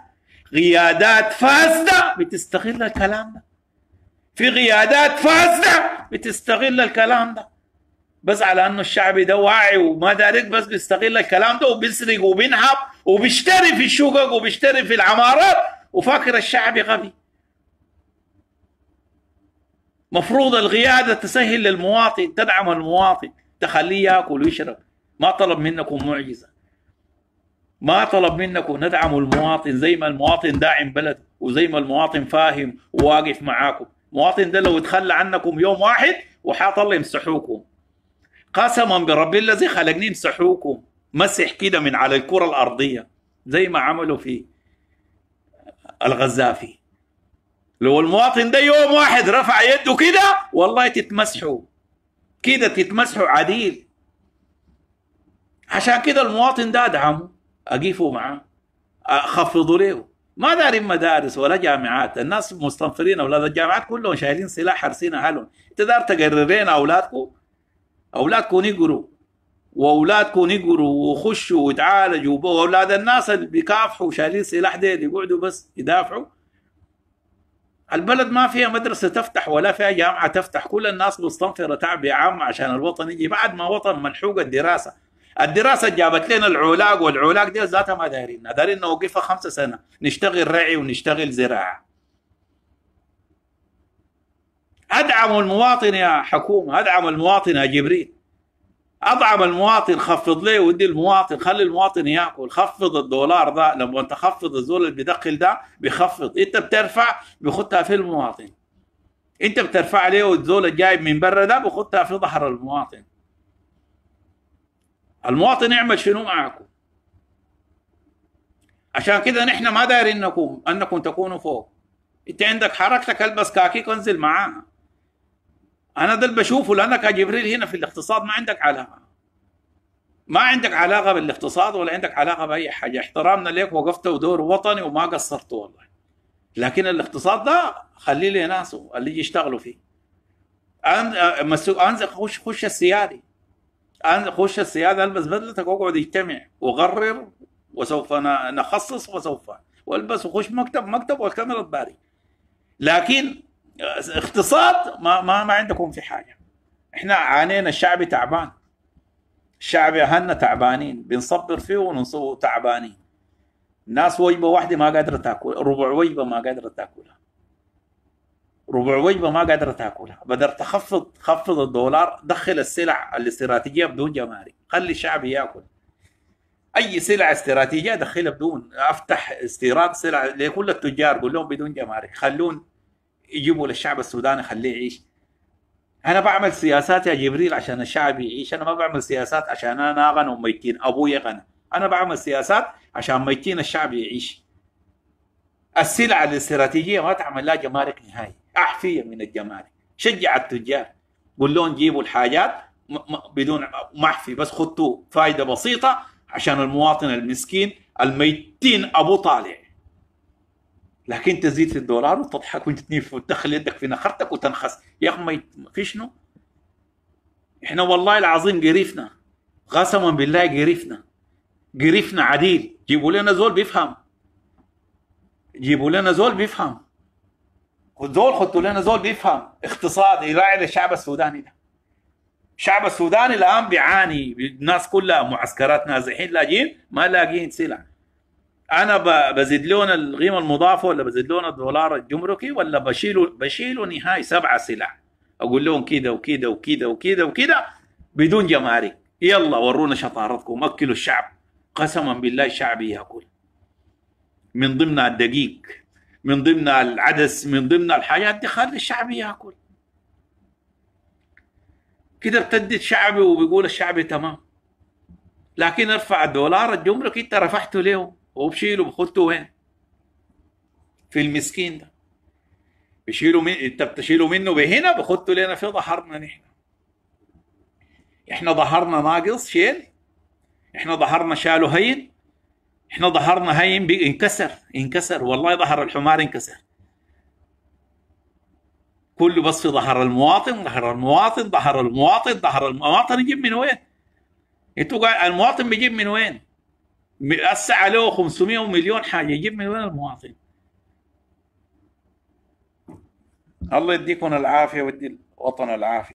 قيادات فاسده بتستغل الكلام ده في قيادات فاسده بتستغل الكلام ده بس على انه الشعب ده واعي وما دارك بس بيستغل الكلام ده وبيسرق وبينهب وبيشتري في الشقق وبيشتري في العمارات وفاكر الشعب غبي مفروض القيادة تسهل للمواطن تدعم المواطن تخليه ياكل ويشرب ما طلب منكم معجزة ما طلب منكم ندعم المواطن زي ما المواطن داعم بلد وزي ما المواطن فاهم وواقف معاكم المواطن ده لو تخلى عنكم يوم واحد وحاط الله يمسحوكم قسما برب الذي خلقني يمسحوكم مسح كده من على الكرة الأرضية زي ما عملوا في الغزافي لو المواطن ده يوم واحد رفع يده كده والله تتمسحوا كده تتمسحوا عديل عشان كده المواطن ده ادعمه اقيفه معاه اخفضه له ما دارين مدارس ولا جامعات الناس مستنفرين اولاد الجامعات كلهم شايلين سلاح حارسين اهلهم انت دار تقررين اولادكم اولادكم يقروا واولادكم يقروا وخشوا وتعالجوا واولاد الناس اللي بيكافحوا شايلين سلاح ديل يقعدوا بس يدافعوا البلد ما فيها مدرسة تفتح ولا فيها جامعة تفتح كل الناس مستنفرة تعبية عامة عشان الوطن يجي بعد ما وطن ملحوق الدراسة الدراسه جابت لنا العلاق والعلاق دي ذاتها ما دارينا دايرين نوقفها خمسة سنه نشتغل رعي ونشتغل زراعه ادعموا المواطن يا حكومه ادعم المواطن يا جبريل اطعم المواطن خفض ليه ودي المواطن خلي المواطن ياكل خفض الدولار ده لما تخفض الزول اللي بيدخل ده بيخفض انت بترفع بيخطها في المواطن انت بترفع ليه والزول الجايب من برا ده بيخطها في ظهر المواطن المواطن يعمل شنو معكم عشان كده نحن ما دايرين انكم انكم تكونوا فوق انت عندك حركتك البس كاكيك وانزل معاها انا ده اللي بشوفه لانك جبريل هنا في الاقتصاد ما عندك علاقه ما عندك علاقه بالاقتصاد ولا عندك علاقه باي حاجه احترامنا ليك وقفت ودور وطني وما قصرت والله لكن الاقتصاد ده خليه لناسه اللي يشتغلوا فيه انزل خش خش السيادي خش السياده البس بدلتك واقعد اجتمع وغرر وسوف نخصص وسوف والبس وخش مكتب مكتب والكاميرا تباري لكن آه، اقتصاد ما ما ما عندكم في حاجه احنا عانينا الشعب تعبان الشعب اهلنا تعبانين بنصبر فيه ونصبر تعبانين ناس وجبه واحده ما قادره تاكل ربع وجبه ما قادره تاكلها ربع وجبه ما قادر تاكلها بدل تخفض خفض الدولار دخل السلع الاستراتيجيه بدون جمارك خلي الشعب ياكل اي سلع استراتيجيه دخلها بدون افتح استيراد سلع لكل التجار قول لهم بدون جمارك خلون يجيبوا للشعب السوداني خليه يعيش انا بعمل سياسات يا جبريل عشان الشعب يعيش انا ما بعمل سياسات عشان انا اغنى وميتين ابوي غنى انا بعمل سياسات عشان ميتين الشعب يعيش السلع الاستراتيجيه ما تعمل لها جمارك نهائي احفيه من الجمارك شجع التجار قول لهم جيبوا الحاجات بدون محفي بس خدتوا فائده بسيطه عشان المواطن المسكين الميتين ابو طالع لكن تزيد في الدولار وتضحك وتدخل يدك في نخرتك وتنخس يا اخي ما في شنو؟ احنا والله العظيم قريفنا قسما بالله قريفنا قريفنا عديل جيبوا لنا زول بيفهم جيبوا لنا زول بيفهم زول خدتوا لنا زول بيفهم اقتصاد يراعي إيه، للشعب السوداني ده الشعب السوداني الان بيعاني الناس كلها معسكرات نازحين لاجئين ما لاقيين سلع انا بزيد لهم القيمه المضافه ولا بزيد لهم الدولار الجمركي ولا بشيلوا بشيلوا نهائي سبعه سلع اقول لهم كده وكده وكده وكده وكده بدون جمارك يلا ورونا شطارتكم اكلوا الشعب قسما بالله الشعب ياكل من ضمنها الدقيق من ضمن العدس من ضمن الحاجات دي خلي الشعب ياكل كده ابتدت شعبي وبيقول الشعبي تمام لكن ارفع الدولار الجمرك انت رفعته ليه وبشيله بخطه وين؟ في المسكين ده بشيله من انت بتشيله منه بهنا بخطه لنا في ظهرنا نحن احنا ظهرنا ناقص شيل احنا ظهرنا شاله هين احنا ظهرنا هاي انكسر انكسر والله ظهر الحمار انكسر كله بس في ظهر المواطن ظهر المواطن ظهر المواطن ظهر المواطن يجيب من وين؟ انتوا قاعد المواطن بيجيب من وين؟ هسه له 500 مليون حاجه يجيب من وين المواطن؟ الله يديكم العافيه ويدي الوطن العافيه